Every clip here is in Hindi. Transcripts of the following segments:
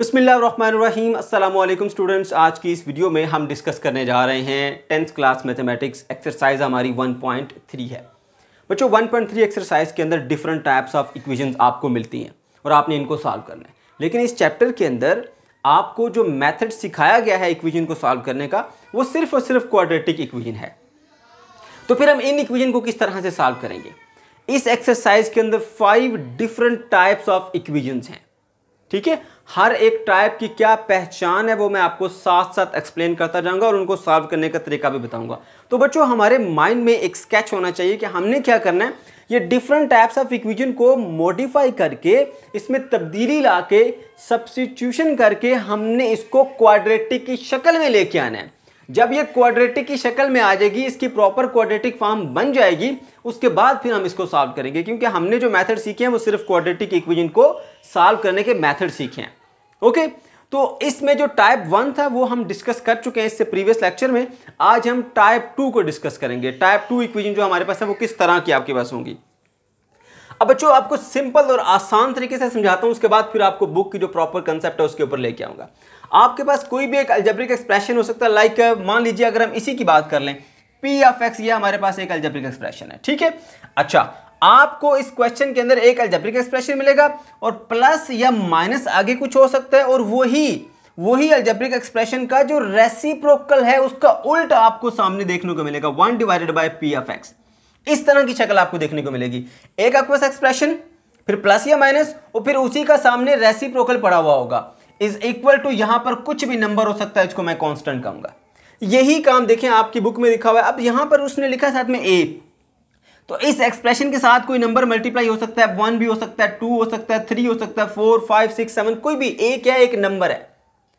बसमीम अल्लाम स्टूडेंट्स आज की इस वीडियो में हम डिस्कस करने जा रहे हैं टेंथ क्लास मैथमेटिक्स एक्सरसाइज हमारी 1.3 है बच्चों 1.3 एक्सरसाइज के अंदर डिफरेंट टाइप्स ऑफ इक्वेशंस आपको मिलती हैं और आपने इनको सॉल्व करना है लेकिन इस चैप्टर के अंदर आपको जो मैथड सिखाया गया है इक्वेशन को सॉल्व करने का वो सिर्फ और सिर्फ क्वाड्रेटिक इक्वेशन है तो फिर हम इन इक्वेशन को किस तरह से सॉल्व करेंगे इस एक्सरसाइज के अंदर five different types of equations हैं ठीक है हर एक टाइप की क्या पहचान है वो मैं आपको साथ साथ एक्सप्लेन करता जाऊंगा और उनको सॉल्व करने का तरीका भी बताऊंगा तो बच्चों हमारे माइंड में एक स्केच होना चाहिए कि हमने क्या करना है ये डिफरेंट टाइप्स ऑफ इक्वेशन को मॉडिफाई करके इसमें तब्दीली ला के सब्सिट्यूशन करके हमने इसको क्वाड्रेटिक की शक्ल में लेके आना है जब ये क्वाड्रेटिक की शक्ल में आ जाएगी इसकी प्रॉपर क्वाड्रेटिक फॉर्म बन जाएगी उसके बाद फिर हम इसको सॉल्व करेंगे क्योंकि हमने जो मेथड सीखे हैं वो सिर्फ क्वाड्रेटिक इक्वेशन को सॉल्व करने के मेथड सीखे हैं ओके तो इसमें जो टाइप वन था वो हम डिस्कस कर चुके हैं इससे प्रीवियस लेक्चर में आज हम टाइप टू को डिस्कस करेंगे टाइप टू इक्वेशन जो हमारे पास है वो किस तरह की आपके पास होंगी अब बच्चों आपको सिंपल और आसान तरीके से समझाता हूं उसके बाद फिर आपको बुक की जो प्रॉपर कंसेप्ट है उसके ऊपर लेके आऊंगा आपके पास कोई भी एक अल्जेब्रिक एक्सप्रेशन हो सकता है लाइक मान लीजिए अगर हम इसी की बात कर लें पी एफ एक्स ये हमारे पास एक अल्जेब्रिक एक्सप्रेशन है ठीक है अच्छा आपको इस क्वेश्चन के अंदर एक अल्जेब्रिक एक्सप्रेशन मिलेगा और प्लस या माइनस आगे कुछ हो सकता है और वही वही अल्जेब्रिक एक्सप्रेशन का जो रेसिप्रोकल है उसका उल्ट आपको सामने देखने को मिलेगा one divided by P F X इस तरह की शक्ल आपको देखने को मिलेगी एक अक्वस एक्सप्रेशन फिर प्लस या माइनस और फिर उसी का सामने रेसिप्रोकल पड़ा हुआ होगा इज इक्वल टू यहां पर कुछ भी नंबर हो सकता है इसको मैं कॉन्स्टेंट कहूंगा यही काम देखें आपकी बुक में लिखा हुआ है अब यहां पर उसने लिखा साथ में ए तो इस एक्सप्रेशन के साथ कोई नंबर मल्टीप्लाई हो सकता है वन भी हो सकता है टू हो सकता है थ्री हो सकता है फोर फाइव सिक्स सेवन कोई भी ए क्या एक नंबर है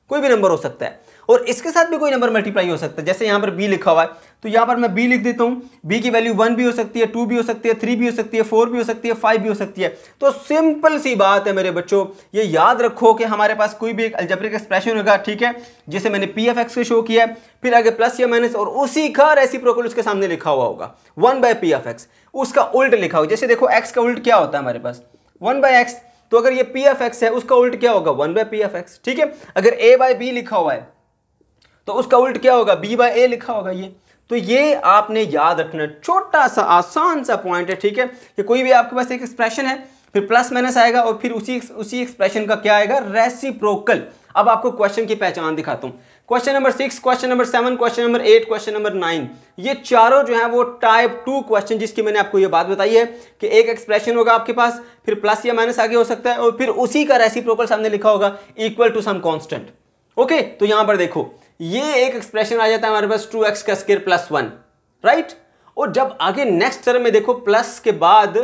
कोई भी नंबर हो सकता है और इसके साथ भी कोई नंबर मल्टीप्लाई हो सकता है जैसे यहाँ पर बी लिखा हुआ है तो यहाँ पर मैं बी लिख देता हूँ बी की वैल्यू वन भी हो सकती है टू भी हो सकती है थ्री भी हो सकती है फोर भी हो सकती है फाइव भी हो सकती है तो सिंपल सी बात है मेरे बच्चों ये याद रखो कि हमारे पास कोई भी एक अल्जेब्रिक एक्सप्रेशन होगा ठीक है जिसे मैंने पी एफ एक्स के शो किया है फिर आगे प्लस या माइनस और उसी का प्रोकोल उसके सामने लिखा हुआ होगा one by P F X उसका उल्ट लिखा होगा जैसे देखो एक्स का उल्ट क्या होता है हमारे पास वन बाय एक्स तो अगर ये पी एफ एक्स है उसका उल्ट क्या होगा one by P F X ठीक है अगर ए बाय बी लिखा हुआ है तो उसका उल्ट क्या होगा बी बाय ए लिखा होगा ये तो ये आपने याद रखना छोटा सा आसान सा पॉइंट है ठीक है कि कोई भी आपके पास एक एक्सप्रेशन है फिर प्लस माइनस आएगा और फिर उसी उसी एक्सप्रेशन का क्या आएगा रेसिप्रोकल अब आपको क्वेश्चन की पहचान दिखाता हूं question number six question number seven question number eight question number nine ये चारों जो है वो टाइप टू क्वेश्चन जिसकी मैंने आपको ये बात बताई है कि एक एक्सप्रेशन होगा आपके पास फिर प्लस या माइनस आगे हो सकता है और फिर उसी का रेसिप्रोकल सामने लिखा होगा equal to some constant okay तो यहां पर देखो ये एक एक्सप्रेशन आ जाता है हमारे पास टू एक्स का स्केयर प्लस वन राइट और जब आगे नेक्स्ट टर्म में देखो प्लस के बाद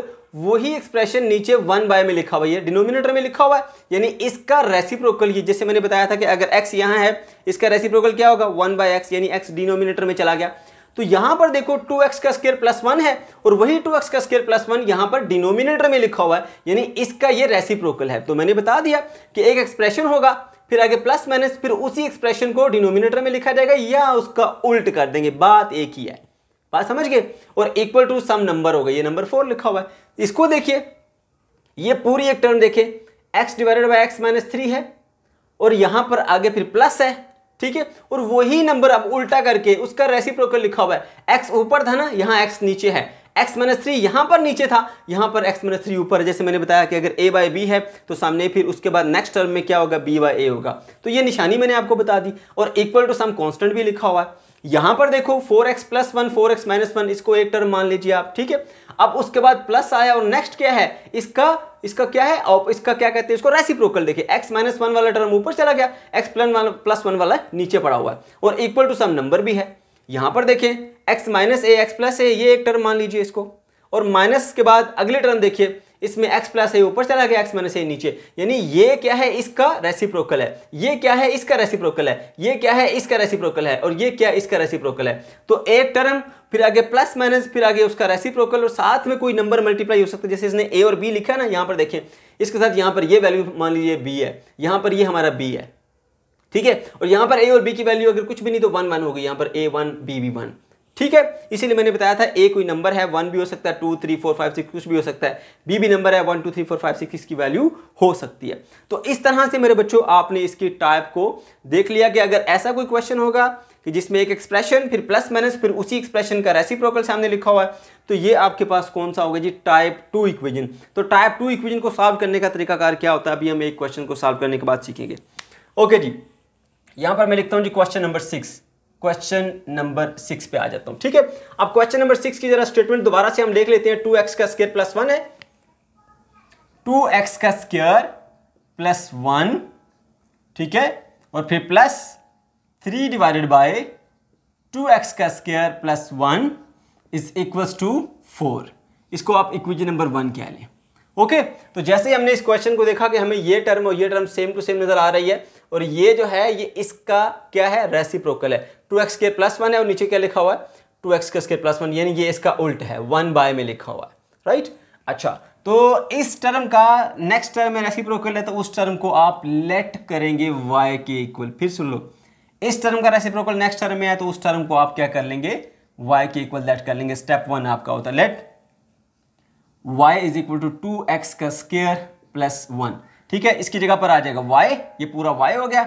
वही एक्सप्रेशन नीचे वन बाय में लिखा हुआ है डिनोमिनेटर में लिखा हुआ है यानी इसका रेसिप्रोकल ये जैसे मैंने बताया था कि अगर एक्स यहाँ है इसका रेसिप्रोकल क्या होगा वन बाय एक्स यानी एक्स डिनोमिनेटर में चला गया तो यहाँ पर देखो टू एक्स का स्केयर प्लस वन है और वही टू एक्स का स्केयर प्लस वन यहाँ पर डिनोमिनेटर में लिखा हुआ है यानी इसका ये रेसिप्रोकल है तो मैंने बता दिया कि एक एक्सप्रेशन होगा फिर आगे प्लस माइनस फिर उसी एक्सप्रेशन को डिनोमिनेटर में लिखा जाएगा या उसका उल्ट कर देंगे बात एक ही है बात समझ गए और इक्वल टू सम नंबर होगा ये नंबर फोर लिखा हुआ है इसको देखिए ये पूरी एक टर्म देखिए X divided by X minus three है और यहां पर आगे फिर प्लस है ठीक है और वही नंबर अब उल्टा करके उसका रेसिप्रोकल लिखा हुआ है एक्स ऊपर था ना यहाँ एक्स नीचे है एक्स माइनस थ्री यहां पर नीचे था यहां पर एक्स माइनस थ्री ऊपर जैसे मैंने बताया कि अगर ए बाई बी है तो सामने फिर उसके बाद नेक्स्ट टर्म में क्या होगा बी बाय ए होगा तो ये निशानी मैंने आपको बता दी और इक्वल टू सम कॉन्स्टेंट भी लिखा हुआ है यहां पर देखो four x plus one four x minus one इसको एक टर्म मान लीजिए आप ठीक है अब उसके बाद प्लस आया और नेक्स्ट क्या है इसका इसका क्या है और इसका क्या कहते हैं इसको रेसिप्रोकल देखिए एक्स माइनस वन वाला टर्म ऊपर चला गया एक्स प्लस प्लस वन वाला नीचे पड़ा हुआ है और इक्वल टू सम नंबर भी है यहां पर देखें X minus A x plus A ये एक टर्म मान लीजिए इसको और माइनस के बाद अगले टर्म देखिए इसमें x प्लस ए ऊपर चला गया एक्स माइनस ए नीचे यानी ये क्या है इसका रेसिप्रोकल है ये क्या है इसका रेसिप्रोकल है ये क्या है इसका रेसिप्रोकल है और ये क्या इसका रेसिप्रोकल है तो एक टर्म फिर आगे प्लस माइनस फिर आगे उसका रेसिप्रोकल और साथ में कोई नंबर मल्टीप्लाई हो सकता है जैसे इसने ए और बी लिखा ना यहाँ पर देखें इसके साथ यहाँ पर ये वैल्यू मान लीजिए बी है यहाँ पर ये हमारा बी है ठीक है और यहाँ पर ए और बी की वैल्यू अगर कुछ भी नहीं तो वन वन होगी यहाँ पर A one B B one ठीक है इसीलिए मैंने बताया था ए कोई नंबर है वन भी हो सकता है two three four five six कुछ भी हो सकता है बी भी नंबर है one two three four five six इसकी वैल्यू हो सकती है तो इस तरह से मेरे बच्चों आपने इसकी टाइप को देख लिया कि अगर ऐसा कोई क्वेश्चन होगा कि जिसमें एक एक्सप्रेशन फिर प्लस माइनस फिर उसी एक्सप्रेशन का रेसिप्रोकल सामने लिखा हुआ है तो ये आपके पास कौन सा होगा जी टाइप टू इक्वेजन तो टाइप टू इक्वेजन को सॉल्व करने का तरीकाकार क्या होता है अभी हम एक क्वेश्चन को सॉल्व करने के बाद सीखेंगे ओके जी यहां पर मैं लिखता हूं जी question number six question number six पे आ जाता हूं ठीक है अब क्वेश्चन नंबर सिक्स की जरा स्टेटमेंट दोबारा से हम देख लेते हैं टू एक्स का स्केयर प्लस वन है टू एक्स का स्केयर प्लस वन ठीक है और फिर plus three divided by two X का square plus one is equals to four इसको आप इक्विजी नंबर वन कह लें ओके okay, तो जैसे ही हमने इस क्वेश्चन को देखा कि हमें ये टर्म और ये टर्म सेम टू सेम नज़र आ रही है और ये जो है ये इसका क्या है रेसिप्रोकल है टू एक्स के प्लस वन है और नीचे क्या लिखा हुआ है टू एक्स के इसके प्लस वन यानी ये इसका उल्ट है वन बाय में लिखा हुआ है राइट अच्छा तो इस टर्म का नेक्स्ट टर्म में रेसिप्रो कर है तो उस टर्म को आप लेट करेंगे वाई के इक्वल फिर सुन लो इस टर्म का रेसिप्रोकल नेक्स्ट टर्म में है तो उस टर्म को आप क्या कर लेंगे y के इक्वल लेट कर लेंगे स्टेप वन आपका होता है let y is equal to two X का स्केयर प्लस वन ठीक है इसकी जगह पर आ जाएगा y ये पूरा y हो गया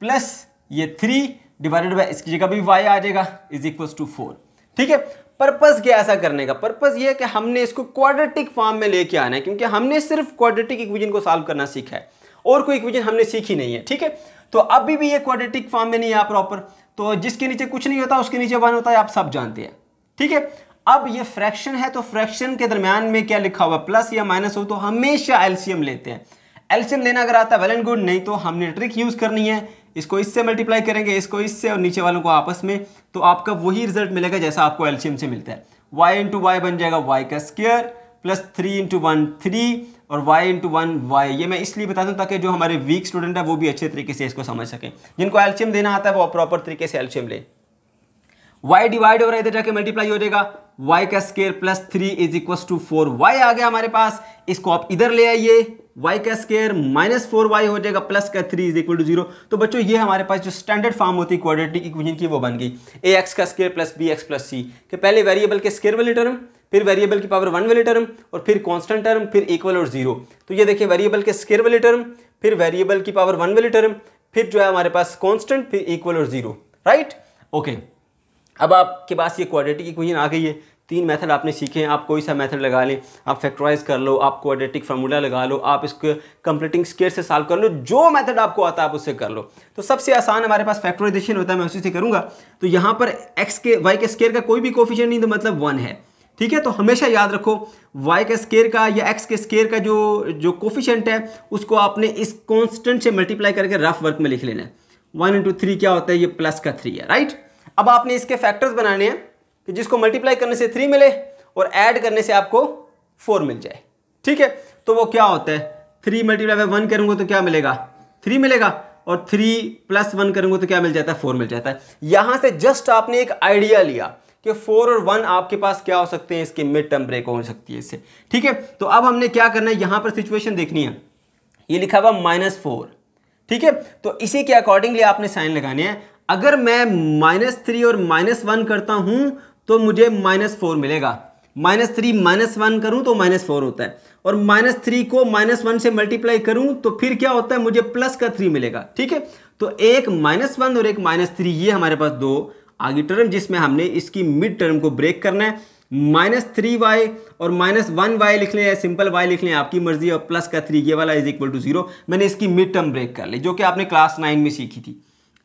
प्लस ये थ्री डिवाइडेड बाय इसकी जगह भी वाई आ जाएगा इज इक्वल टू फोर ठीक है पर्पज़ क्या ऐसा करने का पर्पज़ ये है कि हमने इसको क्वाड्रेटिक फॉर्म में लेके आना है क्योंकि हमने सिर्फ क्वाड्रेटिक इक्वेशन को सॉल्व करना सीखा है और कोई इक्वेशन हमने सीखी नहीं है ठीक है तो अभी भी ये क्वाड्रेटिक फॉर्म में नहीं है प्रॉपर तो जिसके नीचे कुछ नहीं होता उसके नीचे वन होता है आप सब जानते हैं ठीक है अब ये फ्रैक्शन है तो फ्रैक्शन के दरमियान में क्या लिखा हुआ प्लस या माइनस हो तो हमेशा एल्शियम लेते हैं एल्शियम लेना अगर आता है वेल एंड गुड नहीं तो हमने ट्रिक यूज़ करनी है इसको इससे मल्टीप्लाई करेंगे इसको इससे और नीचे वालों को आपस में तो आपका वही रिजल्ट मिलेगा जैसा आपको एल्शियम से मिलता है वाई इंटू वाई बन जाएगा वाई का square plus three into one three और वाई इंटू वन वाई ये मैं इसलिए बता दूं ताकि जो हमारे वीक स्टूडेंट है वो भी अच्छे तरीके से इसको समझ सकें जिनको एल्शियम देना आता है वो प्रॉपर तरीके से एल्शियम ले y डिवाइड हो रहा है इधर जाके मल्टीप्लाई हो जाएगा y का square plus three is equal to four Y आ गया हमारे पास इसको आप इधर ले आइए वाई का स्केयर माइनस फोर वाई हो जाएगा प्लस का three is equal to zero तो बच्चों ये हमारे पास जो स्टैंडर्ड फॉर्म होती है क्वाड्रेटिक इक्वेशन की वो बन गई ए एक्स का square plus B x plus C के पहले वेरिएबल के स्केयर वाले टर्म फिर वेरिएबल की पावर वन वाले टर्म और फिर कॉन्स्टेंट टर्म फिर इक्वल और जीरो तो ये देखिए वेरिएबल के स्केयर वाले टर्म फिर वेरिएबल की पावर वन वाले टर्म फिर जो है हमारे पास कॉन्स्टेंट फिर इक्वल और जीरो राइट ओके अब आपके पास ये क्वाड्रेटिक इक्वेशन आ गई है तीन मेथड आपने सीखे हैं आप कोई सा मेथड लगा लें आप फैक्टराइज कर लो आप क्वाड्रेटिक फार्मूला लगा लो आप इसको कंप्लीटिंग स्केयर से सॉल्व कर लो जो मेथड आपको आता है आप उससे कर लो तो सबसे आसान हमारे पास फैक्टराइजेशन होता है मैं उसी से करूँगा तो यहाँ पर एक्स के वाई के स्केयर का कोई भी कोफिशियन नहीं तो मतलब वन है ठीक है तो हमेशा याद रखो y के स्केयर का या x के स्केयर का जो जो कोफिशेंट है उसको आपने इस कांस्टेंट से मल्टीप्लाई करके रफ वर्क में लिख लेना है वन इंटू थ्री क्या होता है ये प्लस का थ्री है राइट अब आपने इसके फैक्टर्स बनाने हैं कि जिसको मल्टीप्लाई करने से थ्री मिले और ऐड करने से आपको फोर मिल जाए ठीक है तो वो क्या होता है थ्री मल्टीप्लाई वन करूंगा तो क्या मिलेगा थ्री मिलेगा और थ्री प्लस वन करूंगा तो क्या मिल जाता है फोर मिल जाता है यहां से जस्ट आपने एक आइडिया लिया कि फोर और वन आपके पास क्या हो सकते हैं इसके मिड टर्म ब्रेक हो सकती है इससे ठीक है तो अब हमने क्या करना है यहां पर सिचुएशन देखनी है ये लिखा हुआ माइनस फोर ठीक है तो इसी के अकॉर्डिंगली आपने साइन लगाने हैं अगर मैं माइनस थ्री और माइनस वन करता हूं तो मुझे माइनस फोर मिलेगा माइनस थ्री माइनस वन करूं तो माइनस फोर होता है और माइनस थ्री को माइनस वन से मल्टीप्लाई करूं तो फिर क्या होता है मुझे प्लस का थ्री मिलेगा ठीक है तो एक माइनस वन और एक माइनस थ्री ये हमारे पास दो आगे टर्म जिसमें हमने इसकी मिड टर्म को ब्रेक करना है माइनस थ्री वाई और माइनस वन वाई लिख लें या सिंपल वाई लिख लें आपकी मर्जी और प्लस का थ्री ये वाला इज इक्वल टू जीरो मैंने इसकी मिड टर्म ब्रेक कर ली जो कि आपने क्लास नाइन में सीखी थी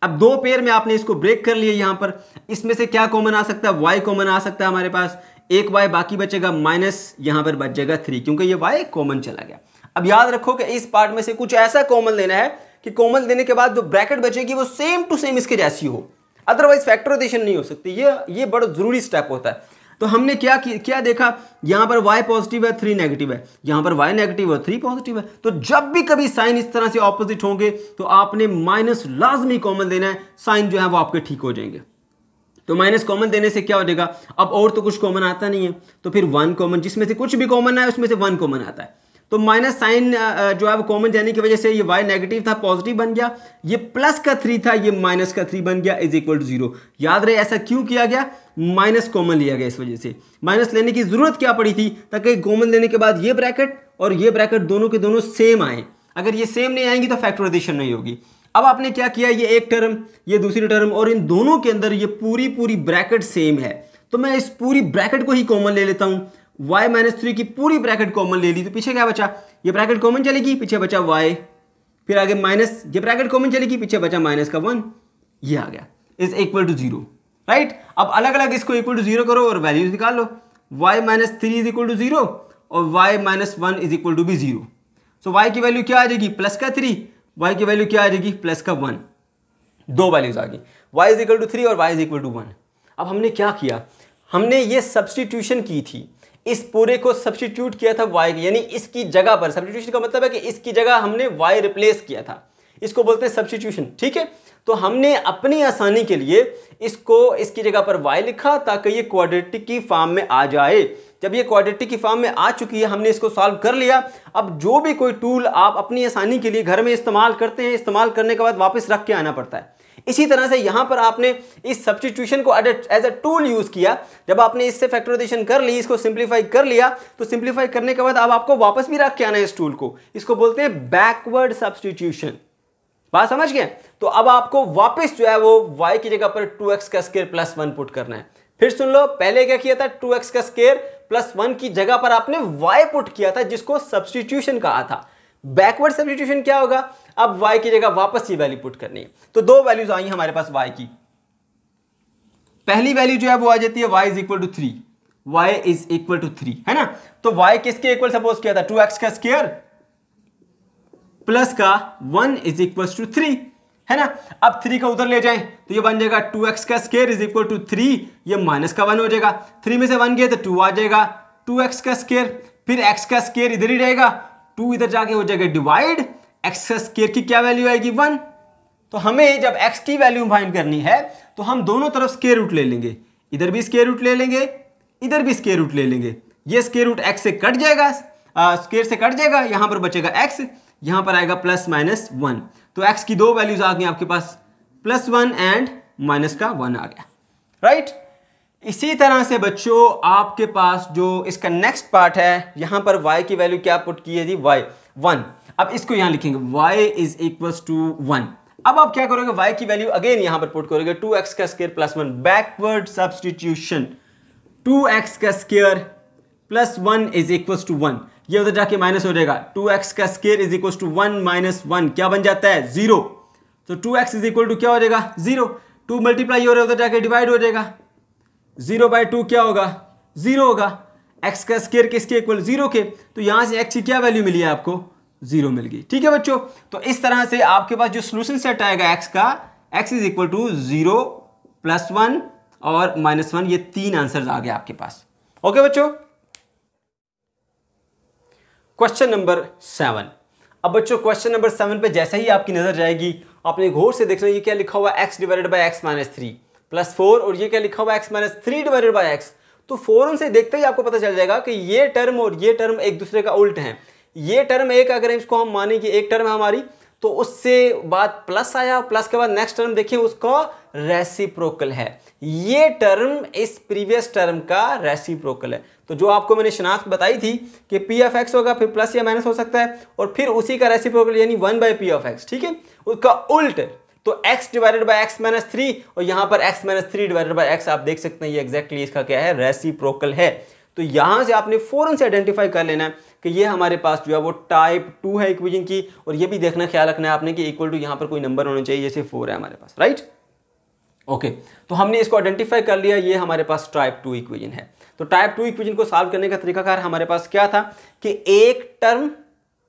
अब दो पेयर में आपने इसको ब्रेक कर लिया यहां पर इसमें से क्या कॉमन आ सकता है वाई कॉमन आ सकता है हमारे पास एक वाई बाकी बचेगा माइनस यहां पर बच जाएगा थ्री क्योंकि ये वाई कॉमन चला गया अब याद रखो कि इस पार्ट में से कुछ ऐसा कॉमन लेना है कि कॉमन देने के बाद जो ब्रैकेट बचेगी वो सेम टू सेम इसके जैसी हो अदरवाइज फैक्टराइजेशन नहीं हो सकती ये ये बड़ा ज़रूरी स्टेप होता है तो हमने क्या क्या देखा यहां पर y पॉजिटिव है थ्री नेगेटिव है यहां पर y नेगेटिव है थ्री पॉजिटिव है तो जब भी कभी साइन इस तरह से ऑपोजिट होंगे तो आपने माइनस लाजमी कॉमन देना है साइन जो है वो आपके ठीक हो जाएंगे तो माइनस कॉमन देने से क्या हो जाएगा अब और तो कुछ कॉमन आता नहीं है तो फिर वन कॉमन जिसमें से कुछ भी कॉमन आए उसमें से वन कॉमन आता है तो माइनस साइन uh, uh, जो है वो कॉमन जाने की वजह से ये वाई नेगेटिव था पॉजिटिव बन गया ये प्लस का थ्री था ये माइनस का थ्री बन गया इज इक्वल टू जीरो याद रहे ऐसा क्यों किया गया माइनस कॉमन लिया गया इस वजह से माइनस लेने की ज़रूरत क्या पड़ी थी ताकि कॉमन लेने के बाद ये ब्रैकेट और ये ब्रैकेट दोनों के दोनों सेम आए अगर ये सेम नहीं आएंगी तो फैक्टराइजेशन नहीं होगी अब आपने क्या किया ये एक टर्म ये दूसरी टर्म और इन दोनों के अंदर ये पूरी पूरी ब्रैकेट सेम है तो मैं इस पूरी ब्रैकेट को ही कॉमन ले लेता हूं वाई माइनस थ्री की पूरी ब्रैकेट कॉमन ले ली तो पीछे क्या बचा ये ब्रैकेट कॉमन चलेगी पीछे बचा वाई फिर आगे माइनस ये ब्रैकेट कॉमन चलेगी पीछे बचा माइनस का वन ये आ गया is equal to zero right अब अलग अलग इसको इक्वल टू जीरो करो और वैल्यूज निकाल लो Y minus three is equal to zero और Y minus one is equal to भी जीरो सो वाई की वैल्यू क्या आ जाएगी प्लस का थ्री वाई की वैल्यू क्या आ जाएगी प्लस का वन दो वैल्यूज आ गई Y is equal to three और Y is equal to one अब हमने क्या किया हमने ये सब्सटीट्यूशन की थी इस पूरे को सब्सटीट्यूट किया था वाई यानी इसकी जगह पर सब्सटीट्यूशन का मतलब है कि इसकी जगह हमने वाई रिप्लेस किया था इसको बोलते हैं सब्सटीट्यूशन ठीक है तो हमने अपनी आसानी के लिए इसको इसकी जगह पर वाई लिखा ताकि ये क्वाड्रेटिक की फॉर्म में आ जाए जब ये क्वाड्रेटिक की फॉर्म में आ चुकी है हमने इसको सॉल्व कर लिया अब जो भी कोई टूल आप अपनी आसानी के लिए घर में इस्तेमाल करते हैं इस्तेमाल करने के बाद वापस रख के आना पड़ता है इसी तरह से यहाँ पर आपने इस सब्सटीट्यूशन को एज अ टूल यूज़ किया जब आपने इससे फैक्टराइजेशन कर ली इसको सिंप्लीफाई कर लिया तो सिंप्लीफाई करने के बाद अब आपको वापस भी रख के आना है इस टूल को इसको बोलते हैं बैकवर्ड सब्सटीट्यूशन बात समझ गए तो अब आपको वापस जो है वो वाई की जगह पर टू एक्स का स्केयर प्लस वन पुट करना है फिर सुन लो पहले क्या किया था टू एक्स का स्केयर प्लस वन की जगह पर आपने वाई पुट किया था जिसको सब्सटीट्यूशन कहा था बैकवर्ड सब्सिट्यूशन क्या होगा अब वाई की जगह वापस ये वैल्यू पुट करनी है तो दो वैल्यूज आई हमारे पास वाई की पहली वैल्यू जो है वो आ जाती है Y is equal to three y is equal to three है ना तो y किसके इक्वल सपोज किया था टू एक्स का स्केयर प्लस का one is equal to three है ना अब थ्री का उधर ले जाएं तो ये बन जाएगा टू एक्स का square is equal to three ये माइनस का वन हो जाएगा थ्री में से वन गया तो टू आ जाएगा टू एक्स का स्केयर फिर एक्स का स्केयर इधर ही रहेगा टू इधर जाके हो जाएगा डिवाइड एक्स स्केयर की क्या वैल्यू आएगी वन तो हमें जब एक्स की वैल्यू फाइंड करनी है तो हम दोनों तरफ स्केयर रूट ले लेंगे इधर भी स्केयर रूट ले लेंगे इधर भी स्केयर रूट ले लेंगे ये स्केयर रूट एक्स से कट जाएगा स्केयर से कट जाएगा यहाँ पर बचेगा एक्स यहाँ पर आएगा प्लस माइनस वन तो एक्स की दो वैल्यूज आ गई आपके पास प्लस वन एंड माइनस का वन आ गया राइट right? इसी तरह से बच्चों आपके पास जो इसका नेक्स्ट पार्ट है यहां पर y की वैल्यू क्या पुट की है जी y वन अब इसको यहां लिखेंगे y is equals to one अब आप क्या करोगे y की वैल्यू अगेन यहां पर पुट करोगे टू एक्स का square plus one backward substitution two X का square plus one is equal to one ये उधर जाके माइनस हो जाएगा टू एक्स का square is equal to one minus one क्या बन जाता है zero two X is equal to क्या हो जाएगा जीरो टू मल्टीप्लाई हो रहा है उधर जाके डिवाइड हो जाएगा जीरो बाई टू क्या होगा जीरो होगा एक्स का स्केयर किसके इक्वल जीरो के तो यहां से एक्स की क्या वैल्यू मिली है आपको जीरो मिल गई ठीक है बच्चों तो इस तरह से आपके पास जो सोल्यूशन सेट आएगा एक्स का X is equal to zero plus one और माइनस वन ये तीन आंसर आ गए आपके पास ओके बच्चों क्वेश्चन नंबर सेवन अब बच्चों क्वेश्चन नंबर सेवन पे जैसे ही आपकी नजर जाएगी आपने घोर से देखना ये क्या लिखा हुआ X divided by X minus three plus four और ये क्या लिखा हुआ X minus three divided by X तो फोर से देखते ही आपको पता चल जाएगा कि ये टर्म और ये टर्म एक दूसरे का उल्ट है ये टर्म एक अगर इसको हम माने कि एक टर्म है हमारी तो उससे बाद प्लस आया प्लस के बाद नेक्स्ट टर्म देखिए उसका रेसिप्रोकल है ये टर्म इस प्रीवियस टर्म का रेसिप्रोकल है तो जो आपको मैंने शनाख्त बताई थी कि पी एफ एक्स होगा फिर प्लस या माइनस हो सकता है और फिर उसी का रेसिप्रोकल यानी one by P F X ठीक है उसका उल्ट तो x divided by x minus three और यहां पर x minus three divided by x आप देख सकते हैं ये एग्जैक्टली इसका क्या है रेसिप्रोकल है तो यहां से आपने फोरन से आइडेंटिफाई कर लेना है कि ये हमारे पास जो है वो टाइप टू है इक्वेशन की और ये भी देखना ख्याल रखना है आपने कि इक्वल टू यहां पर कोई नंबर होना चाहिए जैसे फोर है हमारे पास राइट ओके okay, तो हमने इसको आइडेंटिफाई कर लिया ये हमारे पास टाइप टू इक्वेशन है तो टाइप टू इक्वेशन को सॉल्व करने का तरीकाकार हमारे पास क्या था कि एक टर्म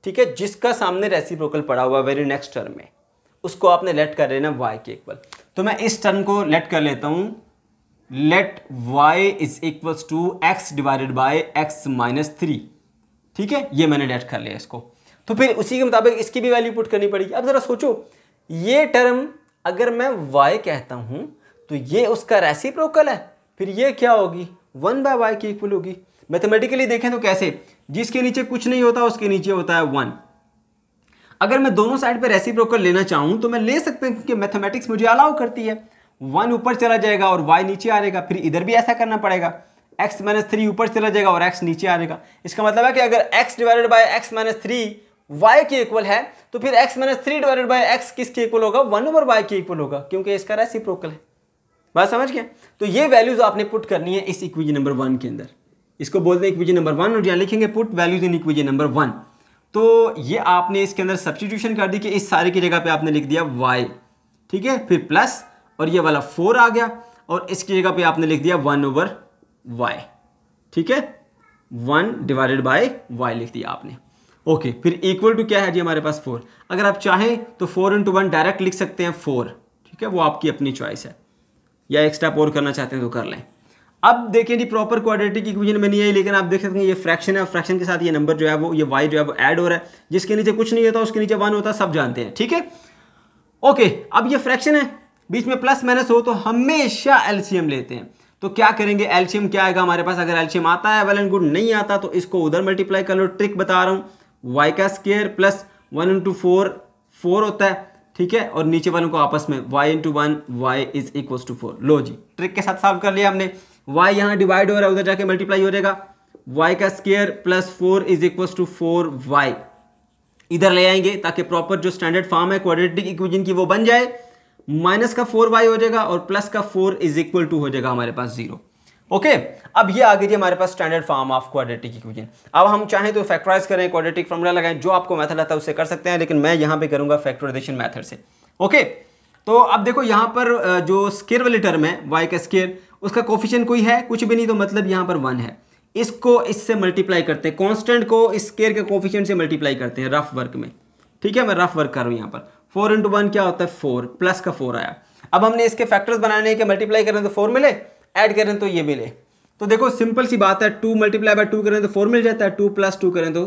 ठीक है जिसका सामने रेसिप्रोकल पड़ा हुआ वेरी नेक्स्ट टर्म में उसको आपने लेट कर लेना वाई के इक्वल तो मैं इस टर्म को लेट कर लेता हूँ let Y is equal to X divided by X minus three ठीक है ये मैंने लेट कर लिया इसको तो फिर उसी के मुताबिक इसकी भी वैल्यू पुट करनी पड़ेगी अब ज़रा सोचो ये टर्म अगर मैं वाई कहता हूँ तो ये उसका प्रोकल है फिर ये क्या होगी वन बाय वाई की इक्वल होगी मैथमेटिकली देखें तो कैसे जिसके नीचे कुछ नहीं होता उसके नीचे होता है वन अगर मैं दोनों साइड पे रेसिप्रोकल लेना चाहूँ तो मैं ले सकते हैं क्योंकि मैथमेटिक्स मुझे अलाउ करती है वन ऊपर चला जाएगा और वाई नीचे आ जाएगा फिर इधर भी ऐसा करना पड़ेगा एक्स माइनस थ्री ऊपर चला जाएगा और एक्स नीचे आ जाएगा इसका मतलब है कि अगर X divided by X minus three Y के इक्वल है तो फिर X minus three divided by X किसके इक्वल होगा वन ओवर वाई के इक्वल होगा क्योंकि इसका रेसिप्रोकल है बात समझ गया तो ये वैल्यूज आपने पुट करनी है इस इक्वेजन नंबर वन के अंदर इसको बोलते हैं इक्वेजन नंबर वन और यहाँ लिखेंगे put values in equation number one तो ये आपने इसके अंदर सब्सटीट्यूशन कर दी कि इस सारे की जगह पे आपने लिख दिया वाई ठीक है फिर प्लस और ये वाला फोर आ गया और इसकी जगह पे आपने लिख दिया वन ओवर वाई ठीक है वन डिवाइडेड बाय वाई लिख दिया आपने ओके फिर इक्वल टू क्या है जी हमारे पास फोर अगर आप चाहें तो फोर इंटू वन डायरेक्ट लिख सकते हैं फोर ठीक है वो आपकी अपनी चॉइस है या एक्स्ट्रा पोर करना चाहते हैं तो कर लें अब देखें जी प्रॉपर क्वाड्रेटिक इक्वेशन बनी है लेकिन आप देख सकते हैं ये फ्रैक्शन है फ्रैक्शन के साथ ये नंबर जो है वो ये वाई जो है वो ऐड हो रहा है जिसके नीचे कुछ नहीं होता उसके नीचे वन होता सब जानते हैं ठीक है ओके अब ये फ्रैक्शन है बीच में प्लस माइनस हो तो हमेशा एलसीएम लेते हैं तो क्या करेंगे एलसीएम क्या आएगा हमारे पास अगर एलसीएम आता है वेल एंड गुड नहीं आता तो इसको उधर मल्टीप्लाई कर लो ट्रिक बता रहा हूँ वाई का square plus one into four four होता है ठीक है और नीचे वालों को आपस में Y into one Y is equal to four लो जी ट्रिक के साथ सॉल्व कर लिया हमने वाई यहाँ डिवाइड हो रहा है उधर जाके मल्टीप्लाई हो जाएगा वाई का square plus four is equal to four Y इधर ले आएंगे ताकि प्रॉपर जो स्टैंडर्ड फॉर्म है क्वाड्रेटिक इक्वेशन की वो बन जाए माइनस का फोर वाई हो जाएगा और प्लस का फोर इज इक्वल टू हो जाएगा हमारे पास जीरो ओके अब ये आ गई हमारे पास standard form of quadratic equation अब हम चाहें तो फैक्टराइज करें क्वाड्रेटिक फॉर्मूला लगाएं जो आपको मेथड आता है उसे कर सकते हैं लेकिन मैं यहाँ पे करूँगा फैक्टराइजेशन मैथड से ओके तो अब देखो यहाँ पर जो स्केयर वाली टर्म है वाई का स्केयर उसका कोफिशन कोई है कुछ भी नहीं तो मतलब यहाँ पर वन है इसको इससे मल्टीप्लाई करते हैं कॉन्स्टेंट को स्केयर के कोफिशन से मल्टीप्लाई करते हैं रफ वर्क में ठीक है मैं रफ वर्क कर रहा हूँ यहाँ पर फोर इंटू वन क्या होता है फोर प्लस का फोर आया अब हमने इसके फैक्टर्स बनाने के मल्टीप्लाई करें तो फोर मिले ऐड करें तो ये मिले तो देखो सिंपल सी बात है टू मल्टीप्लाई बाय टू करें तो फोर मिल जाता है टू प्लस टू करें तो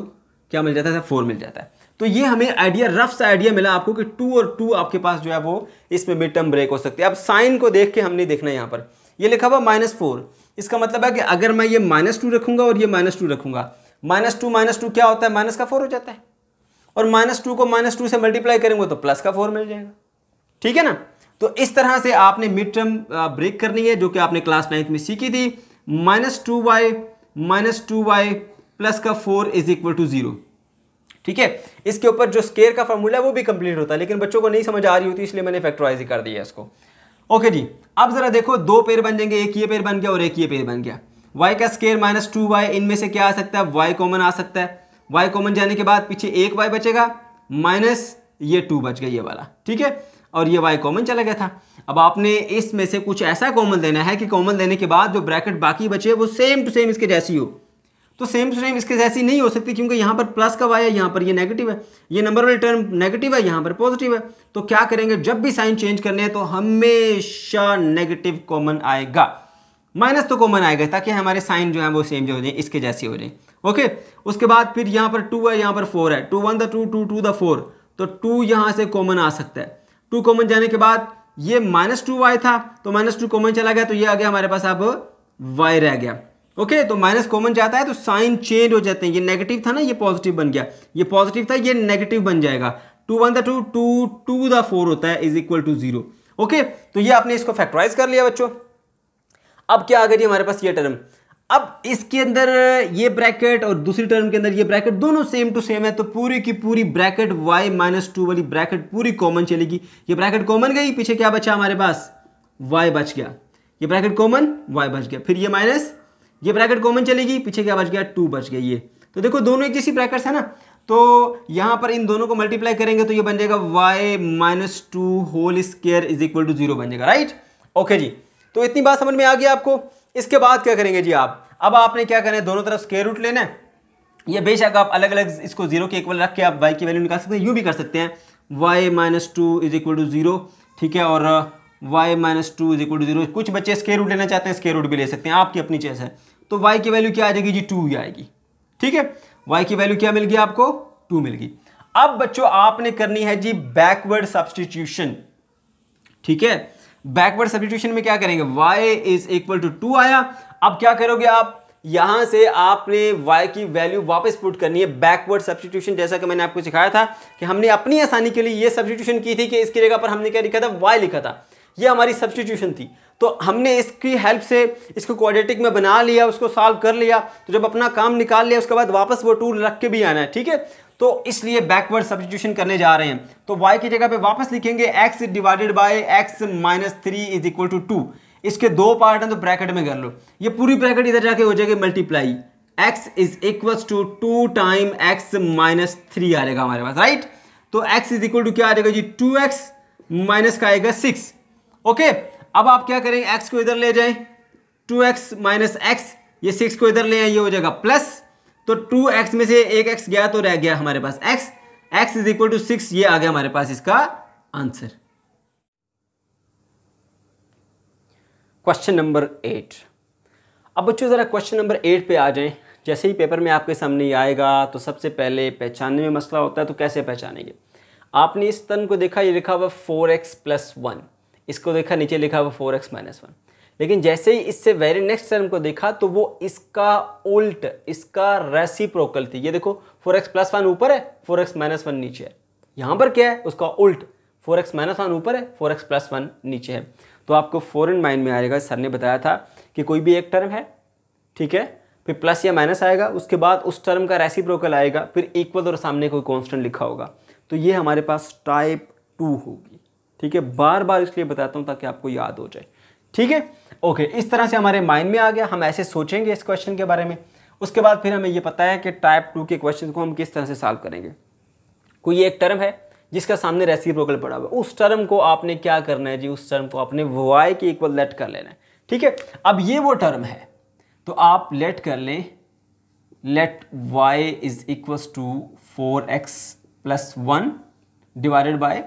क्या मिल जाता है फोर मिल जाता है तो ये हमें आइडिया रफ सा आइडिया मिला आपको कि टू और टू आपके पास जो है वो इसमें मिड टर्म ब्रेक हो सकती है अब साइन को देख के हमने देखना है यहाँ पर ये लिखा हुआ माइनस फोर इसका मतलब है कि अगर मैं ये माइनस टू रखूंगा और ये माइनस टू रखूंगा माइनस टू माइनस टू क्या होता है माइनस का फोर हो जाता है और माइनस टू को माइनस टू से मल्टीप्लाई करेंगे तो प्लस का फोर मिल जाएगा ठीक है ना तो इस तरह से आपने मिड टर्म ब्रेक करनी है जो कि आपने क्लास नाइन्थ में सीखी थी minus two Y minus two Y plus का four is equal to zero ठीक है इसके ऊपर जो स्केयर का फॉर्मूला है वो भी कंप्लीट होता है लेकिन बच्चों को नहीं समझ आ रही होती इसलिए मैंने फैक्टराइज कर दिया इसको ओके जी अब जरा देखो दो पेयर बन जाएंगे एक ये पेयर बन गया और एक ये पेयर बन गया वाई का स्केयर माइनस टू वाई इनमें से क्या आ सकता है वाई कॉमन आ सकता है वाई कॉमन जाने के बाद पीछे एक वाई बचेगा माइनस ये टू बच गया ये वाला ठीक है और ये वाई कॉमन चला गया था अब आपने इसमें से कुछ ऐसा कॉमन देना है कि कॉमन देने के बाद जो ब्रैकेट बाकी बचे वो सेम टू सेम इसके जैसी हो तो सेम टू सेम इसके ऐसी नहीं हो सकती क्योंकि यहाँ पर प्लस कब आया यहाँ पर ये नेगेटिव है ये नंबर वाली टर्म नेगेटिव है यहाँ पर पॉजिटिव है तो क्या करेंगे जब भी साइन चेंज करने हैं तो हमेशा नेगेटिव कॉमन आएगा माइनस तो कॉमन आएगा ताकि हमारे साइन जो है वो सेम जो हो जाए इसके जैसे हो जाए ओके उसके बाद फिर यहाँ पर टू है यहाँ पर फोर है two one the two two two the four तो टू यहाँ से कॉमन आ सकता है टू कॉमन जाने के बाद ये माइनस टू वाई था तो माइनस टू कॉमन चला गया तो ये आ गया हमारे पास अब वाई रह गया ओके तो माइनस कॉमन जाता है तो साइन चेंज हो जाते हैं ये नेगेटिव था ना ये पॉजिटिव बन गया ये पॉजिटिव था ये नेगेटिव बन जाएगा two one the two two two the four होता है is equal to zero okay तो ये आपने इसको फैक्टराइज कर लिया बच्चों अब क्या आ गई हमारे पास ये टर्म अब इसके अंदर ये ब्रैकेट और दूसरी टर्म के अंदर ये ब्रैकेट दोनों सेम टू सेम है तो पूरी की पूरी ब्रैकेट y माइनस टू वाली ब्रैकेट पूरी कॉमन चलेगी ये ब्रैकेट कॉमन गई पीछे क्या बचा हमारे पास y बच गया ये ब्रैकेट कॉमन y बच गया फिर ये माइनस ये ब्रैकेट कॉमन चलेगी पीछे क्या बच गया टू बच गई ये तो देखो दोनों एक जैसी ब्रैकेट है ना तो यहां पर इन दोनों को मल्टीप्लाई करेंगे तो ये बन जाएगा y minus two whole square is equal to zero बन जाएगा राइट ओके जी तो इतनी बात समझ में आ गई आपको इसके बाद क्या करेंगे जी आप अब आपने क्या करना है दोनों तरफ स्केयर रूट लेना है ये बेशक आप अलग अलग इसको जीरो के इक्वल रख के आप वाई की वैल्यू निकाल सकते हैं यू भी कर सकते हैं y minus two is equal to zero ठीक है और Y minus two is equal to zero कुछ बच्चे स्केयर रूट लेना चाहते हैं स्केयर रूट भी ले सकते हैं आपकी अपनी चॉइस है तो y की वैल्यू क्या आ जाएगी जी टू आएगी ठीक है वाई की वैल्यू क्या मिल गई आपको टू मिल गई अब बच्चों आपने करनी है जी बैकवर्ड सब्सटीट्यूशन ठीक है बैकवर्ड सब्सटीट्यूशन में क्या करेंगे y is equal to two आया अब क्या करोगे आप यहां से आपने y की वैल्यू वापस पुट करनी है बैकवर्ड सब्सटीट्यूशन जैसा कि मैंने आपको सिखाया था कि हमने अपनी आसानी के लिए यह सब्सटीट्यूशन की थी कि इसकी जगह पर हमने क्या लिखा था y लिखा था ये हमारी सब्सटीट्यूशन थी तो हमने इसकी हेल्प से इसको क्वाड्रेटिक में बना लिया उसको सॉल्व कर लिया तो जब अपना काम निकाल लिया उसके बाद वापस वो टूल रख के भी आना है ठीक है तो इसलिए बैकवर्ड सब्सटीट्यूशन करने जा रहे हैं तो y की जगह पे वापस लिखेंगे x divided by x minus three is equal to two इसके दो पार्ट हैं तो ब्रैकेट में कर लो ये पूरी ब्रैकेट इधर जाके हो जाएगी multiply x is equal to two time x minus three आ जाएगा हमारे पास राइट तो x इज इक्वल टू क्या आ जाएगा जी टू एक्स माइनस का आएगा सिक्स ओके अब आप क्या करें एक्स को इधर ले जाए टू एक्स माइनस एक्स ये सिक्स को इधर ले आए ये हो जाएगा प्लस तो टू एक्स में से एक एक्स गया तो रह गया हमारे पास x x is equal to six ये आ गया हमारे पास इसका आंसर क्वेश्चन नंबर एट अब बच्चों ज़रा क्वेश्चन नंबर एट पे आ जाएं जैसे ही पेपर में आपके सामने आएगा तो सबसे पहले पहचानने में मसला होता है तो कैसे पहचानेंगे आपने इस तन को देखा ये लिखा हुआ फोर एक्स प्लस वन इसको देखा नीचे लिखा हुआ फोर एक्स माइनस वन लेकिन जैसे ही इससे वेरी नेक्स्ट टर्म को देखा तो वो इसका उल्ट इसका रेसिप्रोकल थी ये देखो फोर एक्स प्लस वन ऊपर है फोर एक्स माइनस वन नीचे है यहाँ पर क्या है उसका उल्ट फोर एक्स माइनस वन ऊपर है फोर एक्स प्लस वन नीचे है तो आपको फोरन माइंड में आएगा सर ने बताया था कि कोई भी एक टर्म है ठीक है फिर प्लस या माइनस आएगा उसके बाद उस टर्म का रेसिप्रोकल आएगा फिर इक्वल और सामने कोई कॉन्स्टेंट लिखा होगा तो ये हमारे पास टाइप टू होगी ठीक है बार बार इसलिए बताता हूँ ताकि आपको याद हो जाए ठीक है ओके इस तरह से हमारे माइंड में आ गया हम ऐसे सोचेंगे इस क्वेश्चन के बारे में उसके बाद फिर हमें ये पता है कि टाइप टू के क्वेश्चन को हम किस तरह से सॉल्व करेंगे कोई एक टर्म है जिसका सामने रेसिप्रोकल पड़ा हुआ है उस टर्म को आपने क्या करना है जी उस टर्म को आपने वाई के इक्वल लेट कर लेना है ठीक है अब ये वो टर्म है तो आप लेट कर लें let Y is equal to four x plus one divided by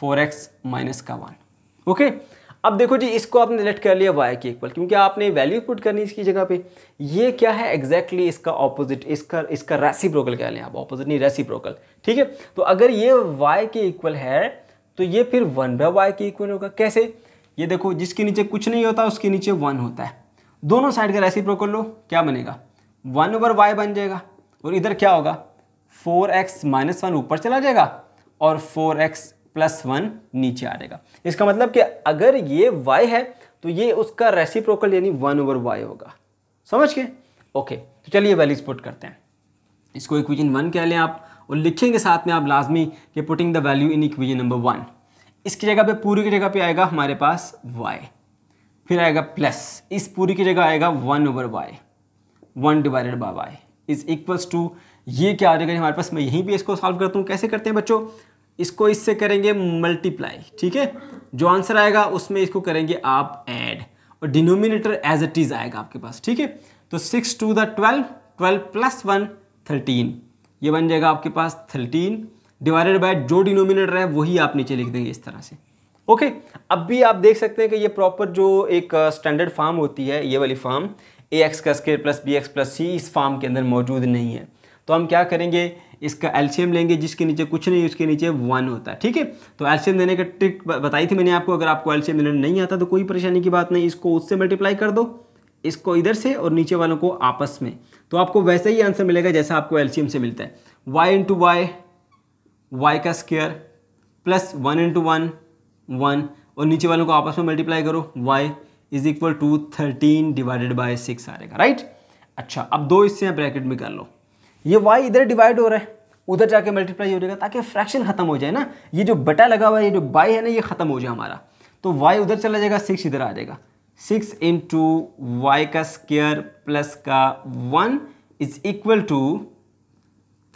four x minus का वन ओके अब देखो जी इसको आपने लेट कर लिया वाई के इक्वल क्योंकि आपने वैल्यू पुट करनी इसकी जगह पे ये क्या है एग्जैक्टली exactly इसका ऑपोजिट इसका इसका प्रोकल कह लें आप ऑपोजिट नहीं प्रोकल ठीक है तो अगर ये वाई के इक्वल है तो ये फिर वन बाय वाई के इक्वल होगा कैसे ये देखो जिसके नीचे कुछ नहीं होता उसके नीचे वन होता है दोनों साइड का प्रोकल लो क्या बनेगा वन ओवर वाई बन जाएगा और इधर क्या होगा फोर एक्स माइनस वन ऊपर चला जाएगा और फोर एक्स प्लस वन नीचे आ जाएगा इसका मतलब कि अगर ये y है तो ये उसका रेसिप्रोकल यानी वन ओवर y होगा समझ के ओके तो चलिए वैल्यूज पुट करते हैं इसको इक्वेशन वन कह लें आप और लिखेंगे साथ में आप लाजमी कि putting the value in equation number one इसकी जगह पे पूरी की जगह पे आएगा हमारे पास y फिर आएगा प्लस इस पूरी की जगह आएगा one over y one divided by y is equals to ये क्या आ जाएगा हमारे पास मैं यहीं पे इसको सॉल्व करता हूँ कैसे करते हैं बच्चों इसको इससे करेंगे मल्टीप्लाई ठीक है जो आंसर आएगा उसमें इसको करेंगे आप ऐड और डिनोमिनेटर एज इट इज आएगा आपके पास ठीक है तो six two the twelve twelve plus one thirteen ये बन जाएगा आपके पास थर्टीन डिवाइडेड बाय जो डिनोमिनेटर है वही आप नीचे लिख देंगे इस तरह से ओके अब भी आप देख सकते हैं कि ये प्रॉपर जो एक स्टैंडर्ड uh, फार्म होती है ये वाली फार्म ए एक्स का square plus B x plus c इस फार्म के अंदर मौजूद नहीं है तो हम क्या करेंगे इसका एल्शियम लेंगे जिसके नीचे कुछ नहीं उसके नीचे वन होता है ठीक है तो एल्शियम देने का ट्रिक बताई थी मैंने आपको अगर आपको एल्शियम देना नहीं आता तो कोई परेशानी की बात नहीं इसको उससे मल्टीप्लाई कर दो इसको इधर से और नीचे वालों को आपस में तो आपको वैसा ही आंसर मिलेगा जैसा आपको एल्शियम से मिलता है वाई इंटू वाई वाई का square plus one into one one और नीचे वालों को आपस में मल्टीप्लाई करो y is equal to thirteen divided by six आ रहेगा राइट अच्छा अब दो इससे ब्रैकेट में कर लो ये वाई इधर डिवाइड हो रहा है उधर जाके मल्टीप्लाई हो जाएगा ताकि फ्रैक्शन खत्म हो जाए ना ये जो बटा लगा हुआ है ये जो बाई है ना ये खत्म हो जाए हमारा तो वाई उधर चला जाएगा सिक्स इधर आ जाएगा सिक्स इन टू वाई का स्केयर प्लस का one is equal to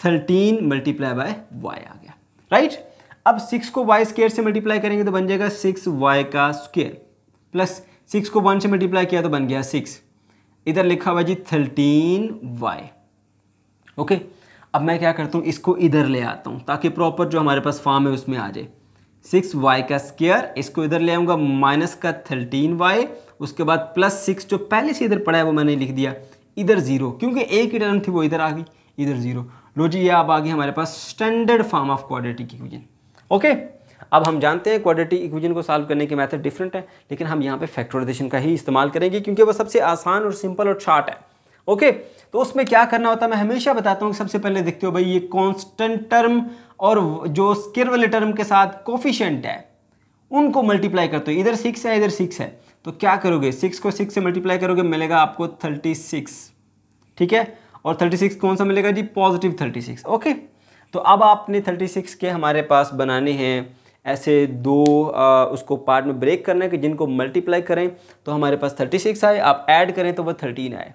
thirteen multiply by y आ गया राइट right? अब सिक्स को वाई स्केयर से मल्टीप्लाई करेंगे तो बन जाएगा सिक्स वाई का स्केयर प्लस सिक्स को वन से मल्टीप्लाई किया तो बन गया सिक्स इधर लिखा हुआ जी थर्टीन वाई ओके अब मैं क्या करता हूँ इसको इधर ले आता हूँ ताकि प्रॉपर जो हमारे पास फॉर्म है उसमें आ जाए सिक्स वाई का स्केयर इसको इधर ले आऊँगा माइनस का थर्टीन वाई उसके बाद प्लस सिक्स जो पहले से इधर पड़ा है वो मैंने लिख दिया इधर ज़ीरो क्योंकि एक ही टर्म थी वो इधर आ गई इधर ज़ीरो लो जी ये अब आ गई हमारे पास standard form of quadratic equation okay अब हम जानते हैं क्वाड्रेटिक इक्वेशन को सॉल्व करने के मेथड डिफरेंट है लेकिन हम यहाँ पे फैक्टराइजेशन का ही इस्तेमाल करेंगे क्योंकि वो सबसे आसान और सिंपल और शार्ट है ओके तो उसमें क्या करना होता है मैं हमेशा बताता हूँ सबसे पहले देखते हो भाई ये कॉन्स्टेंट टर्म और जो स्केर वाले टर्म के साथ कोफिशेंट है उनको मल्टीप्लाई करते हो इधर सिक्स है इधर सिक्स है तो क्या करोगे सिक्स को सिक्स से मल्टीप्लाई करोगे मिलेगा आपको थर्टी सिक्स ठीक है और थर्टी सिक्स कौन सा मिलेगा जी पॉजिटिव थर्टी सिक्स ओके तो अब आपने थर्टी सिक्स के हमारे पास बनाने हैं ऐसे दो आ, उसको पार्ट में ब्रेक करना है कि जिनको मल्टीप्लाई करें तो हमारे पास थर्टी सिक्स आए आप ऐड करें तो वह थर्टीन आए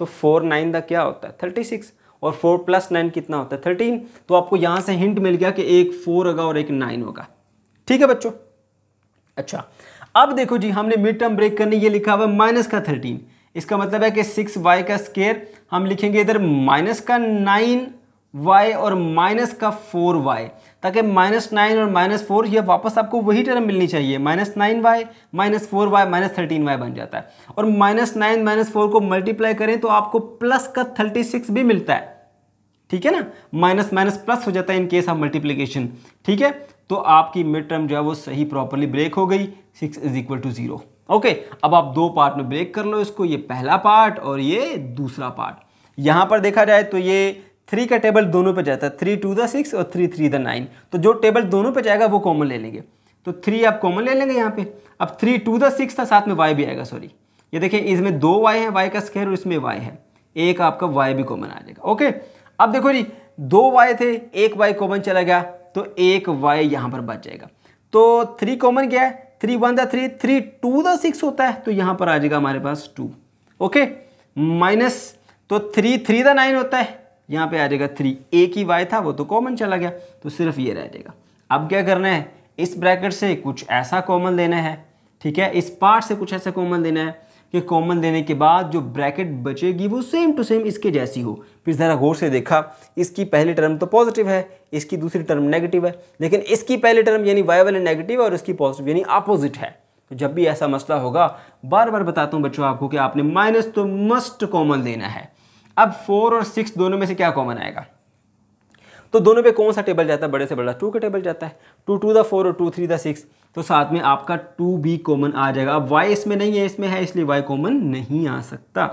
तो फोर नाइन द क्या होता है थर्टी सिक्स और फोर प्लस नाइन कितना होता है थर्टीन तो आपको यहां से हिंट मिल गया कि एक फोर होगा और एक नाइन होगा ठीक है बच्चों अच्छा अब देखो जी हमने मिड टर्म ब्रेक करने ये लिखा हुआ माइनस का थर्टीन इसका मतलब है कि सिक्स वाई का स्केयर हम लिखेंगे इधर माइनस का नाइन वाई और माइनस का फोर वाई ताकि माइनस नाइन और माइनस फोर यह वापस आपको वही टर्म मिलनी चाहिए minus nine y minus four y minus thirteen y बन जाता है और माइनस नाइन माइनस फोर को मल्टीप्लाई करें तो आपको प्लस का थर्टी सिक्स भी मिलता है ठीक है ना माइनस माइनस प्लस हो जाता है इन केस ऑफ मल्टीप्लीकेशन ठीक है तो आपकी मिड टर्म जो है वो सही प्रॉपरली ब्रेक हो गई six is equal to zero okay अब आप दो पार्ट में ब्रेक कर लो इसको ये पहला पार्ट और ये दूसरा पार्ट यहाँ पर देखा जाए तो ये थ्री का टेबल दोनों पे जाता है थ्री टू द सिक्स और थ्री थ्री द नाइन तो जो टेबल दोनों पे जाएगा वो कॉमन ले लेंगे तो थ्री आप कॉमन ले लेंगे यहाँ पे अब थ्री टू द सिक्स था साथ में वाई भी आएगा सॉरी ये देखिए इसमें दो वाई है वाई का स्केयर और इसमें वाई है एक आपका वाई भी कॉमन आ जाएगा ओके अब देखो जी दो वाई थे एक वाई कॉमन चला गया तो एक वाई यहाँ पर बच जाएगा तो थ्री कॉमन गया है three one the three three two the six होता है तो यहाँ पर आ जाएगा हमारे पास टू ओके माइनस तो थ्री थ्री द नाइन होता है यहाँ पे आ जाएगा थ्री ए की वाई था वो तो कॉमन चला गया तो सिर्फ ये रह जाएगा अब क्या करना है इस ब्रैकेट से कुछ ऐसा कॉमन लेना है ठीक है इस पार्ट से कुछ ऐसा कॉमन लेना है कि कॉमन लेने के बाद जो ब्रैकेट बचेगी वो सेम टू सेम इसके जैसी हो फिर ज़रा गौर से देखा इसकी पहली टर्म तो पॉजिटिव है इसकी दूसरी टर्म नेगेटिव है लेकिन इसकी पहली टर्म यानी वाई वाले नेगेटिव और इसकी पॉजिटिव यानी अपोजिट है तो जब भी ऐसा मसला होगा बार बार बताता हूँ बच्चों आपको कि आपने माइनस तो मस्ट कॉमन लेना है अब फोर और सिक्स दोनों में से क्या कॉमन आएगा तो दोनों पे कौन सा टेबल जाता है बड़े से बड़ा टू का टेबल जाता है टू टू द फोर और टू थ्री द सिक्स तो साथ में आपका टू बी कॉमन आ जाएगा अब वाई इसमें नहीं है इसमें है इसलिए वाई कॉमन नहीं आ सकता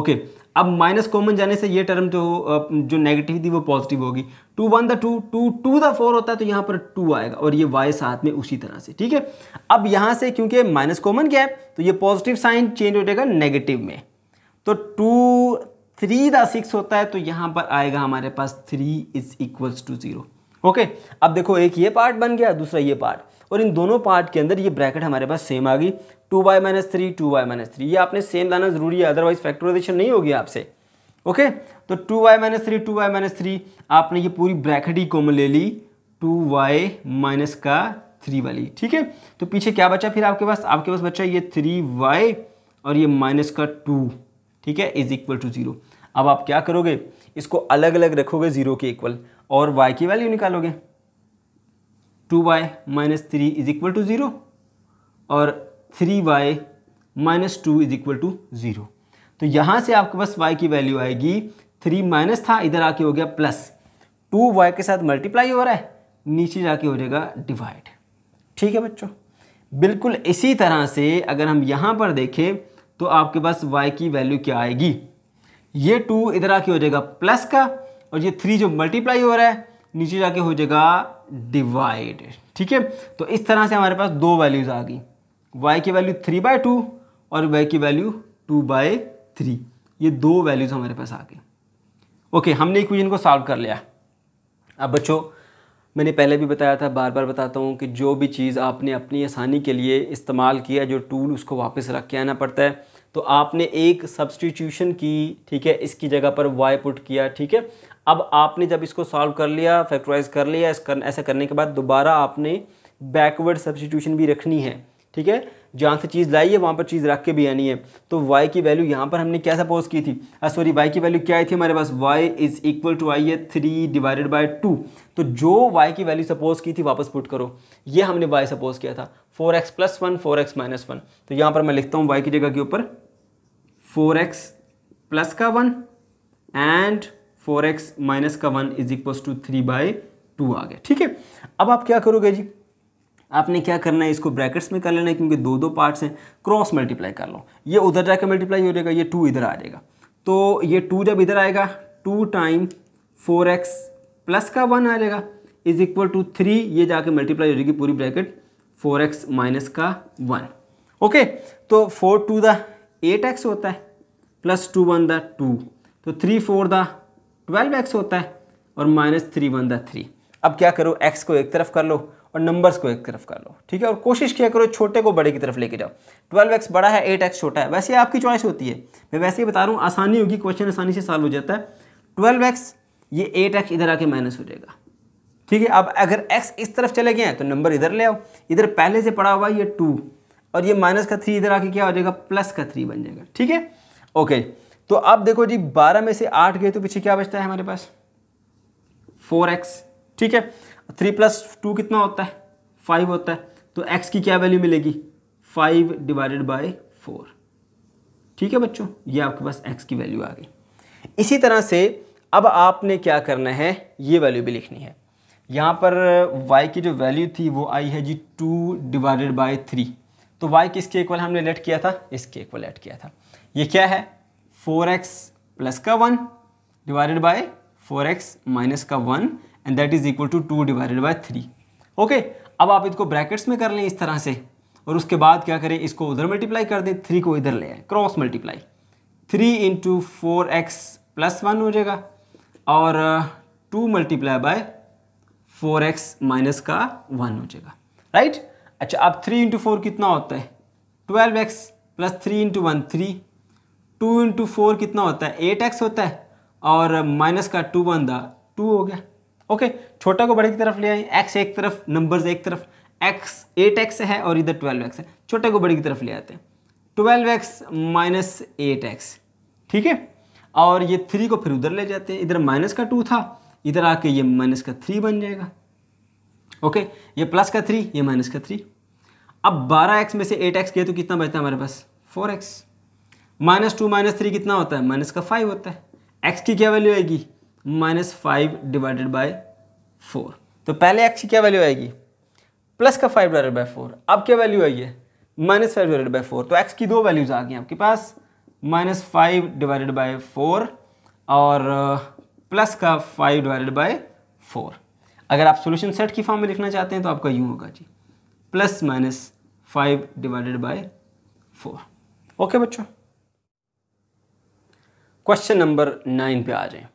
ओके अब माइनस कॉमन जाने से ये टर्म जो जो नेगेटिव थी वो पॉजिटिव होगी two one the two two two the four होता है तो यहाँ पर टू आएगा और ये वाई साथ में उसी तरह से ठीक है अब यहाँ से क्योंकि माइनस कॉमन क्या है तो ये पॉजिटिव साइन चेंज हो जाएगा नेगेटिव में तो टू थ्री द सिक्स होता है तो यहाँ पर आएगा हमारे पास three is equals to zero okay अब देखो एक ये पार्ट बन गया दूसरा ये पार्ट और इन दोनों पार्ट के अंदर ये ब्रैकेट हमारे पास सेम आ गई two by minus three two by minus three ये आपने सेम लाना जरूरी है अदरवाइज फैक्टराइजेशन नहीं होगी आपसे ओके तो two Y minus three two Y minus three आपने ये पूरी ब्रैकेट ही कॉमन ले ली टू वाई माइनस का थ्री वाली ठीक है तो पीछे क्या बचा फिर आपके पास आपके पास बचा ये थ्री वाई और ये माइनस का टू ठीक है इज इक्वल टू जीरो अब आप क्या करोगे इसको अलग अलग रखोगे जीरो के इक्वल और वाई की वैल्यू निकालोगे two Y minus three is equal to zero और three y minus two is equal to zero तो यहाँ से आपके पास वाई की वैल्यू आएगी थ्री माइनस था इधर आके हो गया प्लस टू वाई के साथ मल्टीप्लाई हो रहा है नीचे जाके हो जाएगा डिवाइड ठीक है बच्चों बिल्कुल इसी तरह से अगर हम यहाँ पर देखें तो आपके पास y की वैल्यू क्या आएगी ये टू इधर आके हो जाएगा प्लस का और ये थ्री जो मल्टीप्लाई हो रहा है नीचे जाके हो जाएगा डिवाइड ठीक है तो इस तरह से हमारे पास दो वैल्यूज़ आ गई y की वैल्यू थ्री बाय टू और y की वैल्यू टू बाय थ्री ये दो वैल्यूज़ हमारे पास आ गई ओके हमने इक्वेशन को सॉल्व कर लिया अब बच्चों मैंने पहले भी बताया था बार बार बताता हूँ कि जो भी चीज़ आपने अपनी आसानी के लिए इस्तेमाल किया जो टूल उसको वापस रख के आना पड़ता है तो आपने एक सब्सटीट्यूशन की ठीक है इसकी जगह पर वाई पुट किया ठीक है अब आपने जब इसको सॉल्व कर लिया फैक्टराइज कर लिया कर, ऐसा करने के बाद दोबारा आपने बैकवर्ड सब्सटीट्यूशन भी रखनी है ठीक है जहाँ से चीज़ लाई है वहाँ पर चीज़ रख के भी आनी है तो वाई की वैल्यू यहाँ पर हमने क्या सपोज की थी सॉरी ah, वाई की वैल्यू क्या आई थी हमारे पास वाई इज़ इक्वल टू आई है थ्री डिवाइडेड बाई टू तो जो वाई की वैल्यू सपोज की थी वापस पुट करो ये हमने वाई सपोज किया था four x plus one four x minus one तो यहाँ पर मैं लिखता हूँ वाई की जगह के ऊपर फोर एक्स प्लस का one and four x minus का one is equal to three by two आ गया ठीक है अब आप क्या करोगे जी आपने क्या करना है इसको ब्रैकेट्स में कर लेना है क्योंकि दो दो पार्ट्स हैं क्रॉस मल्टीप्लाई कर लो ये उधर जाकर मल्टीप्लाई हो जाएगा ये टू इधर आ जाएगा तो ये टू जब इधर आएगा two time four x plus का वन आ जाएगा इज इक्वल टू थ्री ये जाके मल्टीप्लाई हो जाएगी पूरी ब्रैकेट फोर एक्स माइनस का वन ओके तो four two the eight x होता है plus two one the two तो three four the twelve x होता है और minus three one the three अब क्या करो एक्स को एक तरफ कर लो और नंबर्स को एक तरफ कर लो ठीक है और कोशिश किया करो छोटे को बड़े की तरफ लेके जाओ ट्वेल्व एक्स बड़ा है एट एक्स छोटा है वैसे ही आपकी चॉइस होती है मैं वैसे ही बता रहा हूँ आसानी होगी क्वेश्चन आसानी से सॉल्व हो जाता है ट्वेल्व एक्स ये एट एक्स इधर आके माइनस हो जाएगा ठीक है अब अगर एक्स इस तरफ चले गए तो नंबर इधर ले आओ इधर पहले से पड़ा हुआ ये टू और ये माइनस का थ्री इधर आके क्या हो जाएगा प्लस का थ्री बन जाएगा ठीक है ओके तो अब देखो जी बारह में से आठ गए तो पीछे क्या बचता है हमारे पास फोर एक्स ठीक है थ्री प्लस टू कितना होता है फाइव होता है तो एक्स की क्या वैल्यू मिलेगी फाइव डिवाइडेड बाय फोर ठीक है बच्चों ये आपके पास एक्स की वैल्यू आ गई इसी तरह से अब आपने क्या करना है ये वैल्यू भी लिखनी है यहाँ पर वाई की जो वैल्यू थी वो आई है जी टू डिवाइडेड बाई थ्री तो y किसके इक्वल हमने लेट किया था इसके इक्वल एड किया था ये क्या है फोर एक्स प्लस का one divided by four x minus का one and that is equal to two divided by three okay अब आप इसको ब्रैकेट्स में कर लें इस तरह से और उसके बाद क्या करें इसको उधर मल्टीप्लाई कर दें थ्री को इधर ले आए cross multiply three into four x plus one हो जाएगा और two multiply by four x minus का वन हो जाएगा राइट अच्छा अब थ्री इंटू फोर कितना होता है twelve x plus three into one three two into four कितना होता है एट एक्स होता है और माइनस uh, का टू वन दा टू हो गया ओके छोटा को बड़े की तरफ ले आए एक्स एक तरफ नंबर एक तरफ एक्स एट एक्स है और इधर ट्वेल्व एक्स है छोटे को बड़े की तरफ ले आते हैं twelve x minus eight x ठीक है और ये थ्री को फिर उधर ले जाते हैं इधर माइनस का टू था इधर आके ये माइनस का थ्री बन जाएगा ओके ये प्लस का थ्री ये माइनस का थ्री अब बारह एक्स में से एट एक्स गए तो कितना बचता है हमारे पास four x minus two minus three कितना होता है माइनस का फाइव होता है एक्स की क्या वैल्यू आएगी minus five divided by four तो पहले एक्स की क्या वैल्यू आएगी प्लस का फाइव डिवाइडेड बाय फोर अब क्या वैल्यू आई है minus five divided by four तो एक्स की दो वैल्यूज़ आ गई आपके पास minus five divided by four और प्लस uh, का फाइव डिवाइडेड बाई फोर अगर आप सोल्यूशन सेट की फॉर्म में लिखना चाहते हैं तो आपका यूँ होगा जी plus minus five divided by four okay बच्चों क्वेश्चन नंबर नाइन पे आ जाए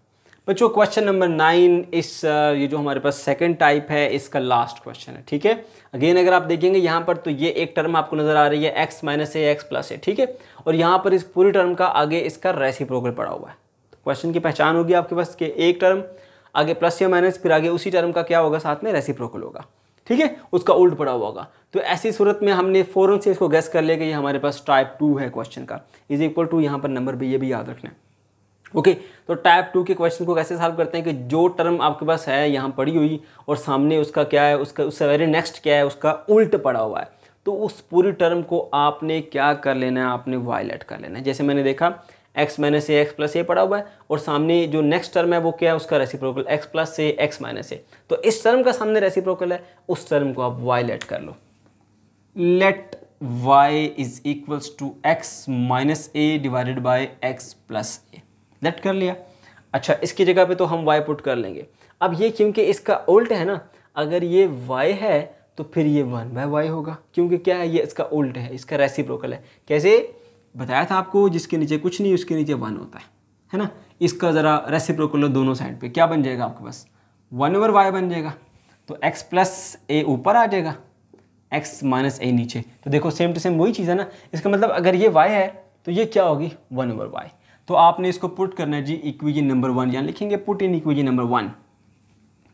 बच्चों क्वेश्चन नंबर नाइन इस uh, ये जो हमारे पास सेकंड टाइप है इसका लास्ट क्वेश्चन है ठीक है अगेन अगर आप देखेंगे यहाँ पर तो ये एक टर्म आपको नजर आ रही है x minus A x plus a ठीक है और यहाँ पर इस पूरी टर्म का आगे इसका रेसिप्रोकल पड़ा हुआ है तो क्वेश्चन की पहचान होगी आपके पास कि एक टर्म आगे प्लस या माइनस फिर आगे उसी टर्म का क्या होगा साथ में रेसिप्रोकल होगा ठीक है उसका उल्ट पड़ा हुआ होगा तो ऐसी सूरत में हमने फ़ौरन से इसको गैस कर लिया कि ये हमारे पास टाइप टू है क्वेश्चन का इज इक्वल टू यहाँ पर नंबर भी ये भी याद रखना है ओके okay, तो टाइप टू के क्वेश्चन को कैसे सॉल्व करते हैं कि जो टर्म आपके पास है यहाँ पड़ी हुई और सामने उसका क्या है उसका उससे वेरी नेक्स्ट क्या है उसका उल्ट पड़ा हुआ है तो उस पूरी टर्म को आपने क्या कर लेना है आपने वायलेट कर लेना है जैसे मैंने देखा x minus A x plus a पड़ा हुआ है और सामने जो नेक्स्ट टर्म है वो क्या है उसका रेसिप्रोकल एक्स प्लस से एक्स माइनस ए तो इस टर्म का सामने रेसिप्रोकल है उस टर्म को आप वायलेट कर लो let Y is equals to x minus a divided by x plus a let कर लिया अच्छा इसकी जगह पे तो हम वाई पुट कर लेंगे अब ये क्योंकि इसका उल्ट है ना अगर ये वाई है तो फिर ये वन बाय वाई होगा क्योंकि क्या है ये इसका उल्ट है इसका रेसिप्रोकल है कैसे बताया था आपको जिसके नीचे कुछ नहीं उसके नीचे वन होता है है ना इसका ज़रा रेसिप्रोकल दोनों साइड पे क्या बन जाएगा आपके पास वन ओवर वाई बन जाएगा तो एक्स प्लस ए ऊपर आ जाएगा एक्स माइनस ए नीचे तो देखो सेम टू सेम वही चीज़ है ना इसका मतलब अगर ये वाई है तो ये क्या होगी वन ओवर वाई तो आपने इसको पुट करना है जी इक्विजन नंबर वन यहाँ लिखेंगे put in equation number one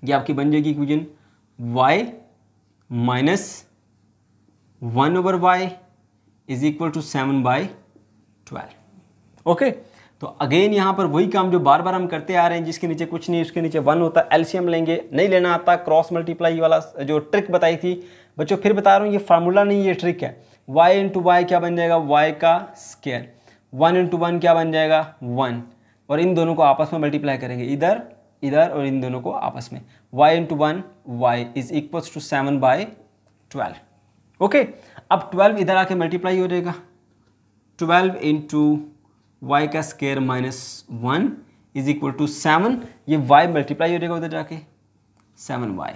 ये आपकी बन जाएगी equation y minus one over y is equal to seven by twelve okay तो अगेन यहाँ पर वही काम जो बार बार हम करते आ रहे हैं जिसके नीचे कुछ नहीं उसके नीचे वन होता है एल्शियम लेंगे नहीं लेना आता क्रॉस मल्टीप्लाई वाला जो ट्रिक बताई थी बच्चों फिर बता रहा हूँ ये फार्मूला नहीं ये ट्रिक है y इंटू वाई क्या बन जाएगा y का स्केयर वन इंटू वन क्या बन जाएगा वन और इन दोनों को आपस में मल्टीप्लाई करेंगे इधर इधर और इन दोनों को आपस में Y into one Y is equals to seven by twelve okay अब ट्वेल्व इधर आके मल्टीप्लाई हो जाएगा ट्वेल्व इंटू वाई का square minus one is equal to seven ये वाई मल्टीप्लाई हो जाएगा उधर जाके सेवन वाई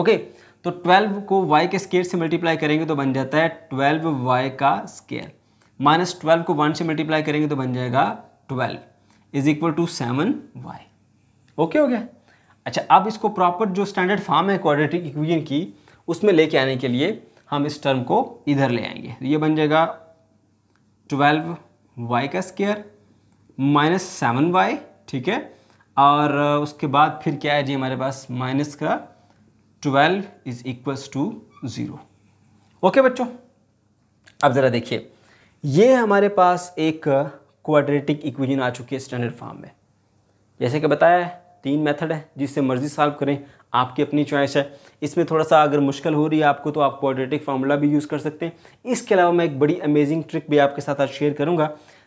ओके तो ट्वेल्व को वाई के स्केयर से मल्टीप्लाई करेंगे तो बन जाता है ट्वेल्व वाई का स्केयर माइनस ट्वेल्व को वन से मल्टीप्लाई करेंगे तो बन जाएगा twelve is equal to seven y okay हो गया अच्छा अब इसको प्रॉपर जो स्टैंडर्ड फॉर्म है क्वाड्रेटिक इक्वेशन की उसमें लेके आने के लिए हम इस टर्म को इधर ले आएंगे तो ये बन जाएगा ट्वेल्व वाई का स्केयर माइनस सेवन वाई ठीक है और उसके बाद फिर क्या है जी हमारे पास माइनस का twelve is equals to zero okay बच्चों अब ज़रा देखिए ये हमारे पास एक क्वाड्रेटिक इक्वेशन आ चुकी है स्टैंडर्ड फॉर्म में जैसे कि बताया तीन मेथड है जिससे मर्जी सॉल्व करें आपकी अपनी चॉइस है इसमें थोड़ा सा अगर मुश्किल हो रही है आपको तो आप क्वाड्रेटिक फार्मूला भी यूज़ कर सकते हैं इसके अलावा मैं एक बड़ी अमेजिंग ट्रिक भी आपके साथ आज शेयर करूँगा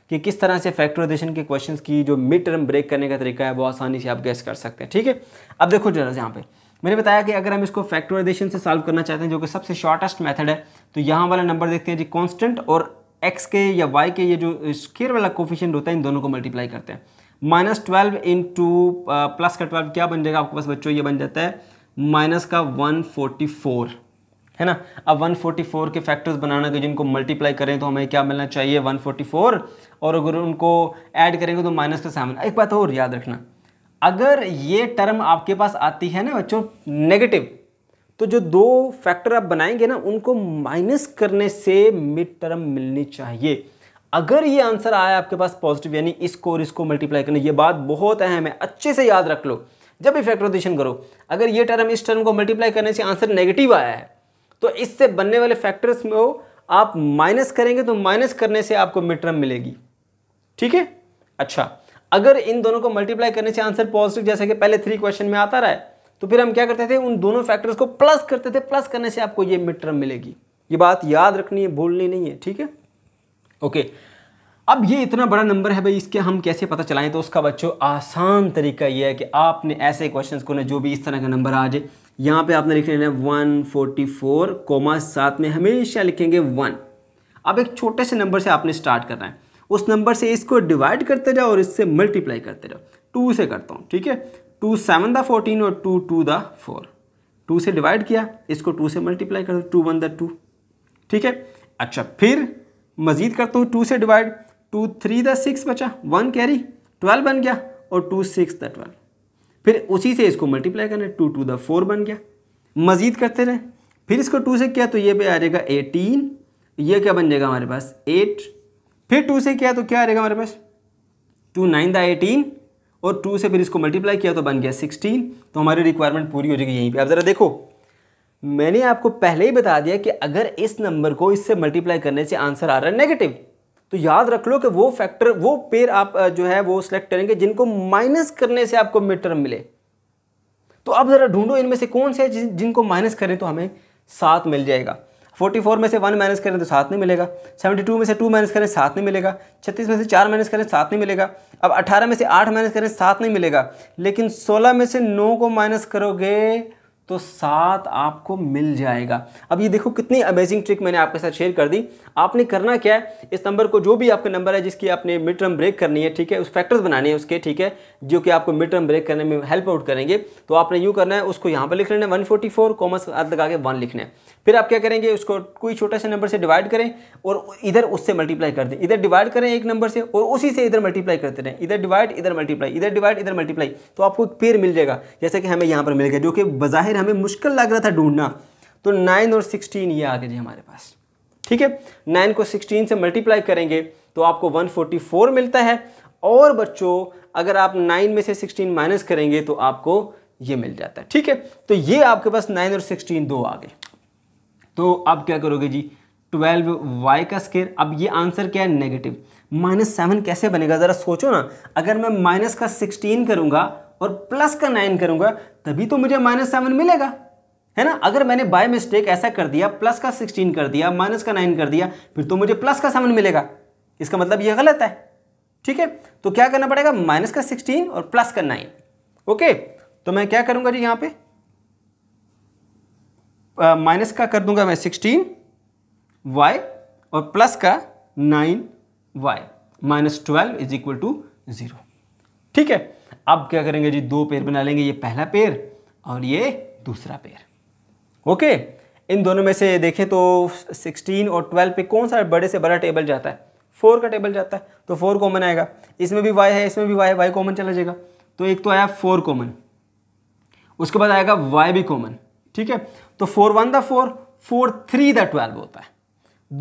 कि किस तरह से फैक्टराइजेशन के क्वेश्चंस की जो मिड टर्म ब्रेक करने का तरीका है वो आसानी से आप गैस कर सकते हैं ठीक है अब देखो जरा यहाँ पे मैंने बताया कि अगर हम इसको फैक्टराइजेशन से सॉल्व करना चाहते हैं जो कि सबसे शॉर्टेस्ट मेथड है तो यहाँ वाला नंबर देखते हैं जी कॉन्स्टेंट और एक्स के या वाई के ये जो स्केयर वाला कोफिशेंट होता है इन दोनों को मल्टीप्लाई करते हैं minus twelve in two plus का ट्वेल्व क्या बन जाएगा आपके पास बच्चों ये बन जाता है माइनस का वन फोर्टी फोर है ना अब वन फोर्टी फोर के फैक्टर्स बनाना के जिनको मल्टीप्लाई करें तो हमें क्या मिलना चाहिए वन फोर्टी फोर और अगर उनको ऐड करेंगे तो माइनस का सेवन एक बात और याद रखना अगर ये टर्म आपके पास आती है ना बच्चों नेगेटिव तो जो दो फैक्टर आप बनाएंगे ना उनको माइनस करने से मिड टर्म मिलनी चाहिए अगर ये आंसर आया आपके पास पॉजिटिव यानी इसको और इसको मल्टीप्लाई करने ये बात बहुत अहम है अच्छे से याद रख लो जब भी फैक्टराइजेशन करो अगर ये टर्म इस टर्म को मल्टीप्लाई करने से आंसर नेगेटिव आया है तो इससे बनने वाले फैक्टर्स में हो आप माइनस करेंगे तो माइनस करने से आपको मिड टर्म मिलेगी ठीक है अच्छा अगर इन दोनों को मल्टीप्लाई करने से आंसर पॉजिटिव जैसे कि पहले थ्री क्वेश्चन में आता रहा है तो फिर हम क्या करते थे उन दोनों फैक्टर्स को प्लस करते थे प्लस करने से आपको ये मिड टर्म मिलेगी ये बात याद रखनी है भूलनी नहीं है ठीक है ओके अब ये इतना बड़ा नंबर है भाई इसके हम कैसे पता चलाएं तो उसका बच्चों आसान तरीका ये है कि आपने ऐसे क्वेश्चन को ना जो भी इस तरह का नंबर आ जाए यहाँ पे आपने लिख लेना है वन फोर्टी फोर कोमा सात में हमेशा लिखेंगे वन अब एक छोटे से नंबर से आपने स्टार्ट करना है उस नंबर से इसको डिवाइड करते जाओ और इससे मल्टीप्लाई करते जाओ टू से करता हूँ ठीक है टू सेवन द फोर्टीन और two two the four two से डिवाइड किया इसको टू से मल्टीप्लाई कर दो टू वन द टू ठीक है अच्छा फिर मज़ीद करता हूँ टू से divide two three the six बचा वन कैरी ट्वेल्व बन गया और टू सिक्स द ट्वेल्व फिर उसी से इसको मल्टीप्लाई करना टू टू द फोर बन गया मज़ीद करते रहे फिर इसको टू से किया तो ये भी आ जाएगा एटीन ये क्या बन जाएगा हमारे पास एट फिर टू से किया तो क्या आ जाएगा हमारे पास टू नाइन द एटीन और टू से फिर इसको मल्टीप्लाई किया तो बन गया सिक्सटीन तो हमारी रिक्वायरमेंट पूरी हो जाएगी यहीं पर आप ज़रा देखो मैंने आपको पहले ही बता दिया कि अगर इस नंबर को इससे मल्टीप्लाई करने से आंसर आ रहा है नेगेटिव तो याद रख लो कि वो फैक्टर वो पेयर आप जो है वो सिलेक्ट करेंगे जिनको माइनस करने से आपको मिड टर्म मिले तो आप ज़रा ढूंढो इनमें से कौन से जिन, जिनको माइनस करें तो हमें सात मिल जाएगा फोर्टी फोर में से वन माइनस करें तो सात नहीं मिलेगा सेवेंटी टू में से टू माइनस करें सात नहीं मिलेगा छत्तीस में से चार माइनस करें सात नहीं मिलेगा अब अठारह में से आठ माइनस करें सात नहीं मिलेगा लेकिन सोलह में से नौ को माइनस करोगे तो सात आपको मिल जाएगा अब ये देखो कितनी अमेजिंग ट्रिक मैंने आपके साथ शेयर कर दी आपने करना क्या है इस नंबर को जो भी आपका नंबर है जिसकी आपने मिड टर्म ब्रेक करनी है ठीक है उस फैक्टर्स बनाने हैं उसके ठीक है जो कि आपको मिड टर्म ब्रेक करने में हेल्प आउट करेंगे तो आपने यूँ करना है उसको यहाँ पर लिख लेना है वन फोर्टी फोर कॉमर्स लगा के वन लिखना है फिर आप क्या करेंगे उसको कोई छोटा सा नंबर से डिवाइड करें और इधर उससे मल्टीप्लाई कर दें इधर डिवाइड करें एक नंबर से और उसी से इधर मल्टीप्लाई करते रहें इधर डिवाइड इधर मल्टीप्लाई इधर डिवाइड इधर मल्टीप्लाई तो आपको एक पेयर मिल जाएगा जैसे कि हमें यहाँ पर मिल गया जो कि बाहिर हमें मुश्किल लग रहा था ढूंढना तो नाइन और सिक्सटीन ये आ गए जी हमारे पास ठीक है नाइन को सिक्सटीन से मल्टीप्लाई करेंगे तो आपको वन फोर्टी फोर मिलता है और बच्चों अगर आप नाइन में से सिक्सटीन माइनस करेंगे तो आपको ये मिल जाता है ठीक है तो ये आपके पास नाइन और सिक्सटीन दो आ गए तो अब क्या करोगे जी ट्वेल्व वाई का स्केयर अब ये आंसर क्या है नेगेटिव माइनस सेवन कैसे बनेगा ज़रा सोचो ना अगर मैं माइनस का सिक्सटीन करूँगा और प्लस का नाइन करूँगा तभी तो मुझे माइनस सेवन मिलेगा है ना अगर मैंने बाय मिस्टेक ऐसा कर दिया प्लस का सिक्सटीन कर दिया माइनस का नाइन कर दिया फिर तो मुझे प्लस का सेवन मिलेगा इसका मतलब ये गलत है ठीक है तो क्या करना पड़ेगा माइनस का सिक्सटीन और प्लस का नाइन ओके तो मैं क्या करूँगा जी यहाँ पर माइनस का कर दूंगा मैं सिक्सटीन वाई और प्लस का nine y minus twelve is equal to zero ठीक है अब क्या करेंगे जी दो पेयर बना लेंगे ये पहला पेयर और ये दूसरा पेयर ओके इन दोनों में से देखें तो सिक्सटीन और ट्वेल्व पे कौन सा बड़े से बड़ा टेबल जाता है फोर का टेबल जाता है तो फोर कॉमन आएगा इसमें भी वाई है इसमें भी वाई वाई कॉमन चला जाएगा तो एक तो आया फोर कॉमन उसके बाद आएगा वाई भी कॉमन ठीक है तो four one the four four three the twelve होता है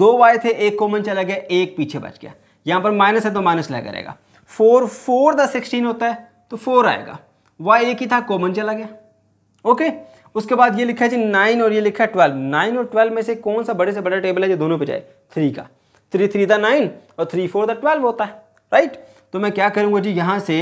दो वाई थे एक कॉमन चला गया एक पीछे बच गया यहाँ पर माइनस है तो माइनस लगा रहेगा फोर फोर द सिक्सटीन होता है तो फोर आएगा वाई एक ही था कॉमन चला गया ओके उसके बाद ये लिखा है जी नाइन और ये लिखा है ट्वेल्व नाइन और ट्वेल्व में से कौन सा बड़े से बड़ा टेबल है जो दोनों पे जाए थ्री का थ्री थ्री द नाइन और थ्री फोर द ट्वेल्व होता है राइट तो मैं क्या करूँगा जी यहाँ से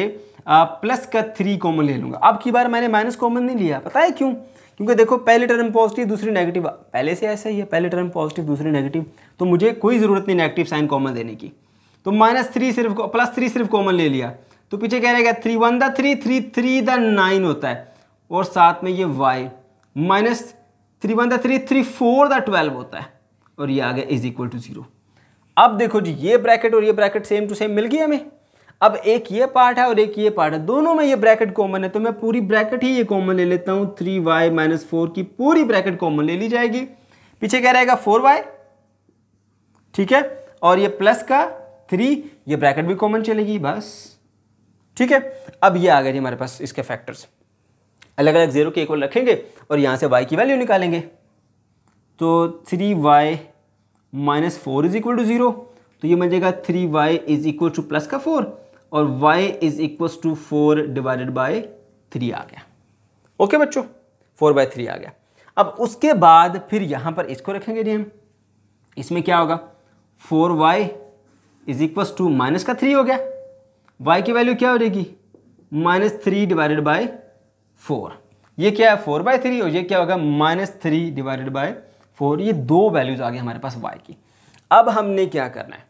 आ, प्लस का थ्री कॉमन ले लूँगा अब की बार मैंने माइनस कॉमन नहीं लिया पता है क्यों क्योंकि देखो पहले टर्म पॉजिटिव दूसरी नेगेटिव पहले से ऐसा ही है पहले टर्म पॉजिटिव दूसरी नेगेटिव तो मुझे कोई ज़रूरत नहीं नेगेटिव साइन कॉमन देने की तो माइनस थ्री सिर्फ प्लस थ्री सिर्फ कॉमन ले लिया तो पीछे कह रहेगा three one the three three three the nine होता है और साथ में ये y minus three one the three three four the twelve होता है और ये आ गया इज इक्वल टू ज़ीरो अब देखो जी ये ब्रैकेट और ये ब्रैकेट सेम टू सेम मिल गया हमें अब एक ये पार्ट है और एक ये पार्ट है दोनों में ये ब्रैकेट कॉमन है तो मैं पूरी ब्रैकेट ही ये कॉमन ले लेता हूँ थ्री वाई माइनस फोर की पूरी ब्रैकेट कॉमन ले ली जाएगी पीछे क्या रहेगा फोर वाई ठीक है और ये प्लस का थ्री ये ब्रैकेट भी कॉमन चलेगी बस ठीक है अब ये आ गए हमारे पास इसके फैक्टर्स अलग अलग जीरो के एक और रखेंगे और यहाँ से वाई की वैल्यू निकालेंगे तो three y minus four is equal to zero तो ये मिल जाएगा three y is equal to plus का फोर और y is equal to four divided by three आ गया ओके बच्चों फोर बाय थ्री आ गया अब उसके बाद फिर यहाँ पर इसको रखेंगे जी हम इसमें क्या होगा four y is equal to minus का थ्री हो गया y की वैल्यू क्या हो जाएगी minus three divided by four ये क्या है फोर बाय थ्री और ये क्या होगा minus three divided by four ये दो वैल्यूज आ गए हमारे पास y की अब हमने क्या करना है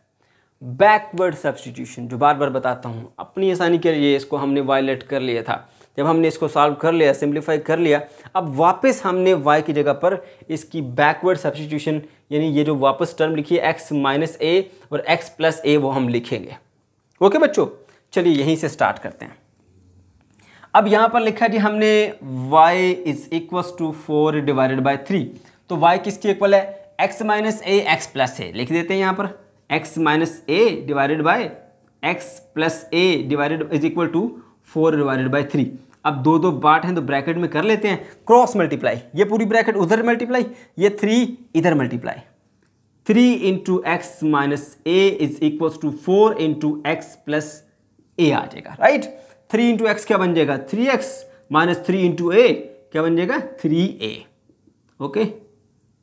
बैकवर्ड सब्सटीट्यूशन जो बार बार बताता हूँ अपनी आसानी के लिए इसको हमने वायलेट कर लिया था जब हमने इसको सॉल्व कर लिया सिंप्लीफाई कर लिया अब वापस हमने वाई की जगह पर इसकी बैकवर्ड सब्सटीट्यूशन यानी ये जो वापस टर्म लिखी है एक्स माइनस ए और एक्स प्लस ए वो हम लिखेंगे ओके बच्चों चलिए यहीं से स्टार्ट करते हैं अब यहाँ पर लिखा जी हमने y is equals to four divided by three तो वाई किसकी इक्वल है x minus A x plus a लिख देते हैं यहाँ पर x minus a divided by x plus a divided is equal to four divided by three अब दो दो बाट हैं तो ब्रैकेट में कर लेते हैं क्रॉस मल्टीप्लाई ये पूरी ब्रैकेट उधर मल्टीप्लाई ये थ्री इधर multiply three into x minus a is equal to four into x plus a आ जाएगा राइट थ्री इंटू एक्स क्या बन जाएगा three x minus three into a क्या बन जाएगा three a okay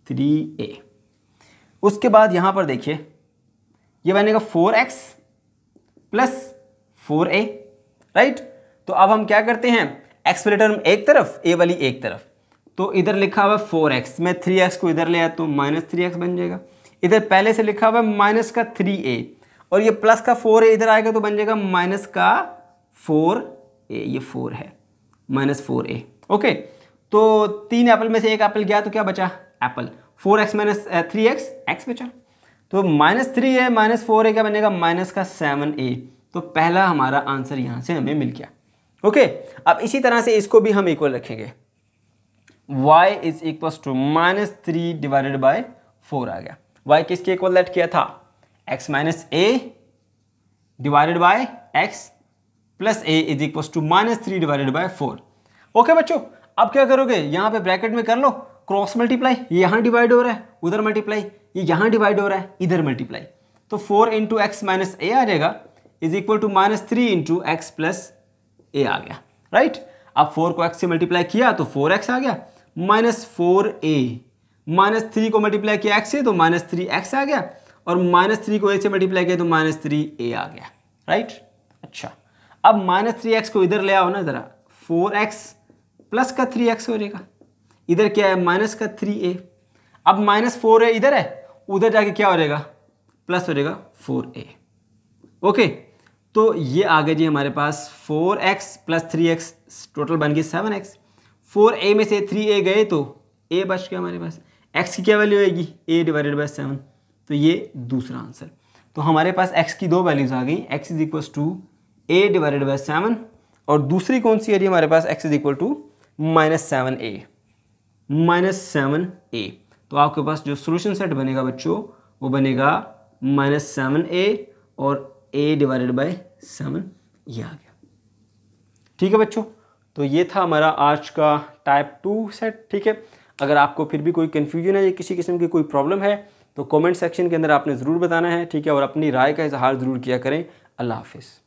three a उसके बाद यहां पर देखिए ये बनेगा four x plus four a right तो अब हम क्या करते हैं एक्सप्लेटर एक तरफ ए वाली एक तरफ तो इधर लिखा हुआ है फोर एक्स मैं थ्री एक्स को इधर ले आता हूँ तो माइनस थ्री एक्स बन जाएगा इधर पहले से लिखा हुआ है माइनस का थ्री ए और ये प्लस का फोर ए इधर आएगा तो बन जाएगा माइनस का फोर ए ये फोर है माइनस फोर ए ओके तो तीन एप्पल में से एक एप्पल गया तो क्या बचा एप्पल four x minus three x x बचा तो माइनस थ्री है माइनस फोर है क्या बनेगा माइनस का सेवन ए तो पहला हमारा आंसर यहां से हमें मिल गया ओके अब इसी तरह से इसको भी हम इक्वल रखेंगे y is equal to minus three divided by four आ गया y किसके इक्वल लेट किया था x minus a divided by x plus a is equal to minus three divided by four okay बच्चों अब क्या करोगे यहां पे ब्रैकेट में कर लो क्रॉस मल्टीप्लाई यहां डिवाइड हो रहा है उधर मल्टीप्लाई ये यहाँ डिवाइड हो रहा है इधर मल्टीप्लाई तो four into x minus a आ जाएगा is equal to minus three into x plus a आ गया राइट अब फोर को एक्स से मल्टीप्लाई किया तो फोर एक्स आ गया minus four a minus three को मल्टीप्लाई किया एक्स से तो माइनस थ्री एक्स आ गया और माइनस थ्री को ए से मल्टीप्लाई किया तो माइनस थ्री ए आ गया राइट अच्छा अब माइनस थ्री एक्स को इधर ले आओ ना ज़रा फोर एक्स प्लस का थ्री एक्स हो जाएगा इधर क्या है माइनस का थ्री ए अब माइनस फोर ए इधर है उधर जाके क्या हो जाएगा प्लस हो जाएगा फोर ए ओके तो ये आ गए जी हमारे पास four x plus three x total बन गई सेवन एक्स फोर ए में से थ्री ए गए तो ए बच गया हमारे पास एक्स की क्या वैल्यू आएगी ए डिवाइडेड बाय सेवन तो ये दूसरा आंसर तो हमारे पास एक्स की दो वैल्यूज आ गई x is equal to a divided by seven और दूसरी कौन सी आ रही हमारे पास x is equal to minus seven a minus seven a तो आपके पास जो सोल्यूशन सेट बनेगा बच्चों वो बनेगा माइनस सेवन ए और ए डिवाइडेड बाय सेवन ये आ गया ठीक है बच्चों तो ये था हमारा आज का टाइप टू सेट ठीक है अगर आपको फिर भी कोई कन्फ्यूजन है या किसी किस्म की कोई प्रॉब्लम है तो कमेंट सेक्शन के अंदर आपने ज़रूर बताना है ठीक है और अपनी राय का इजहार ज़रूर किया करें अल्लाह हाफिज़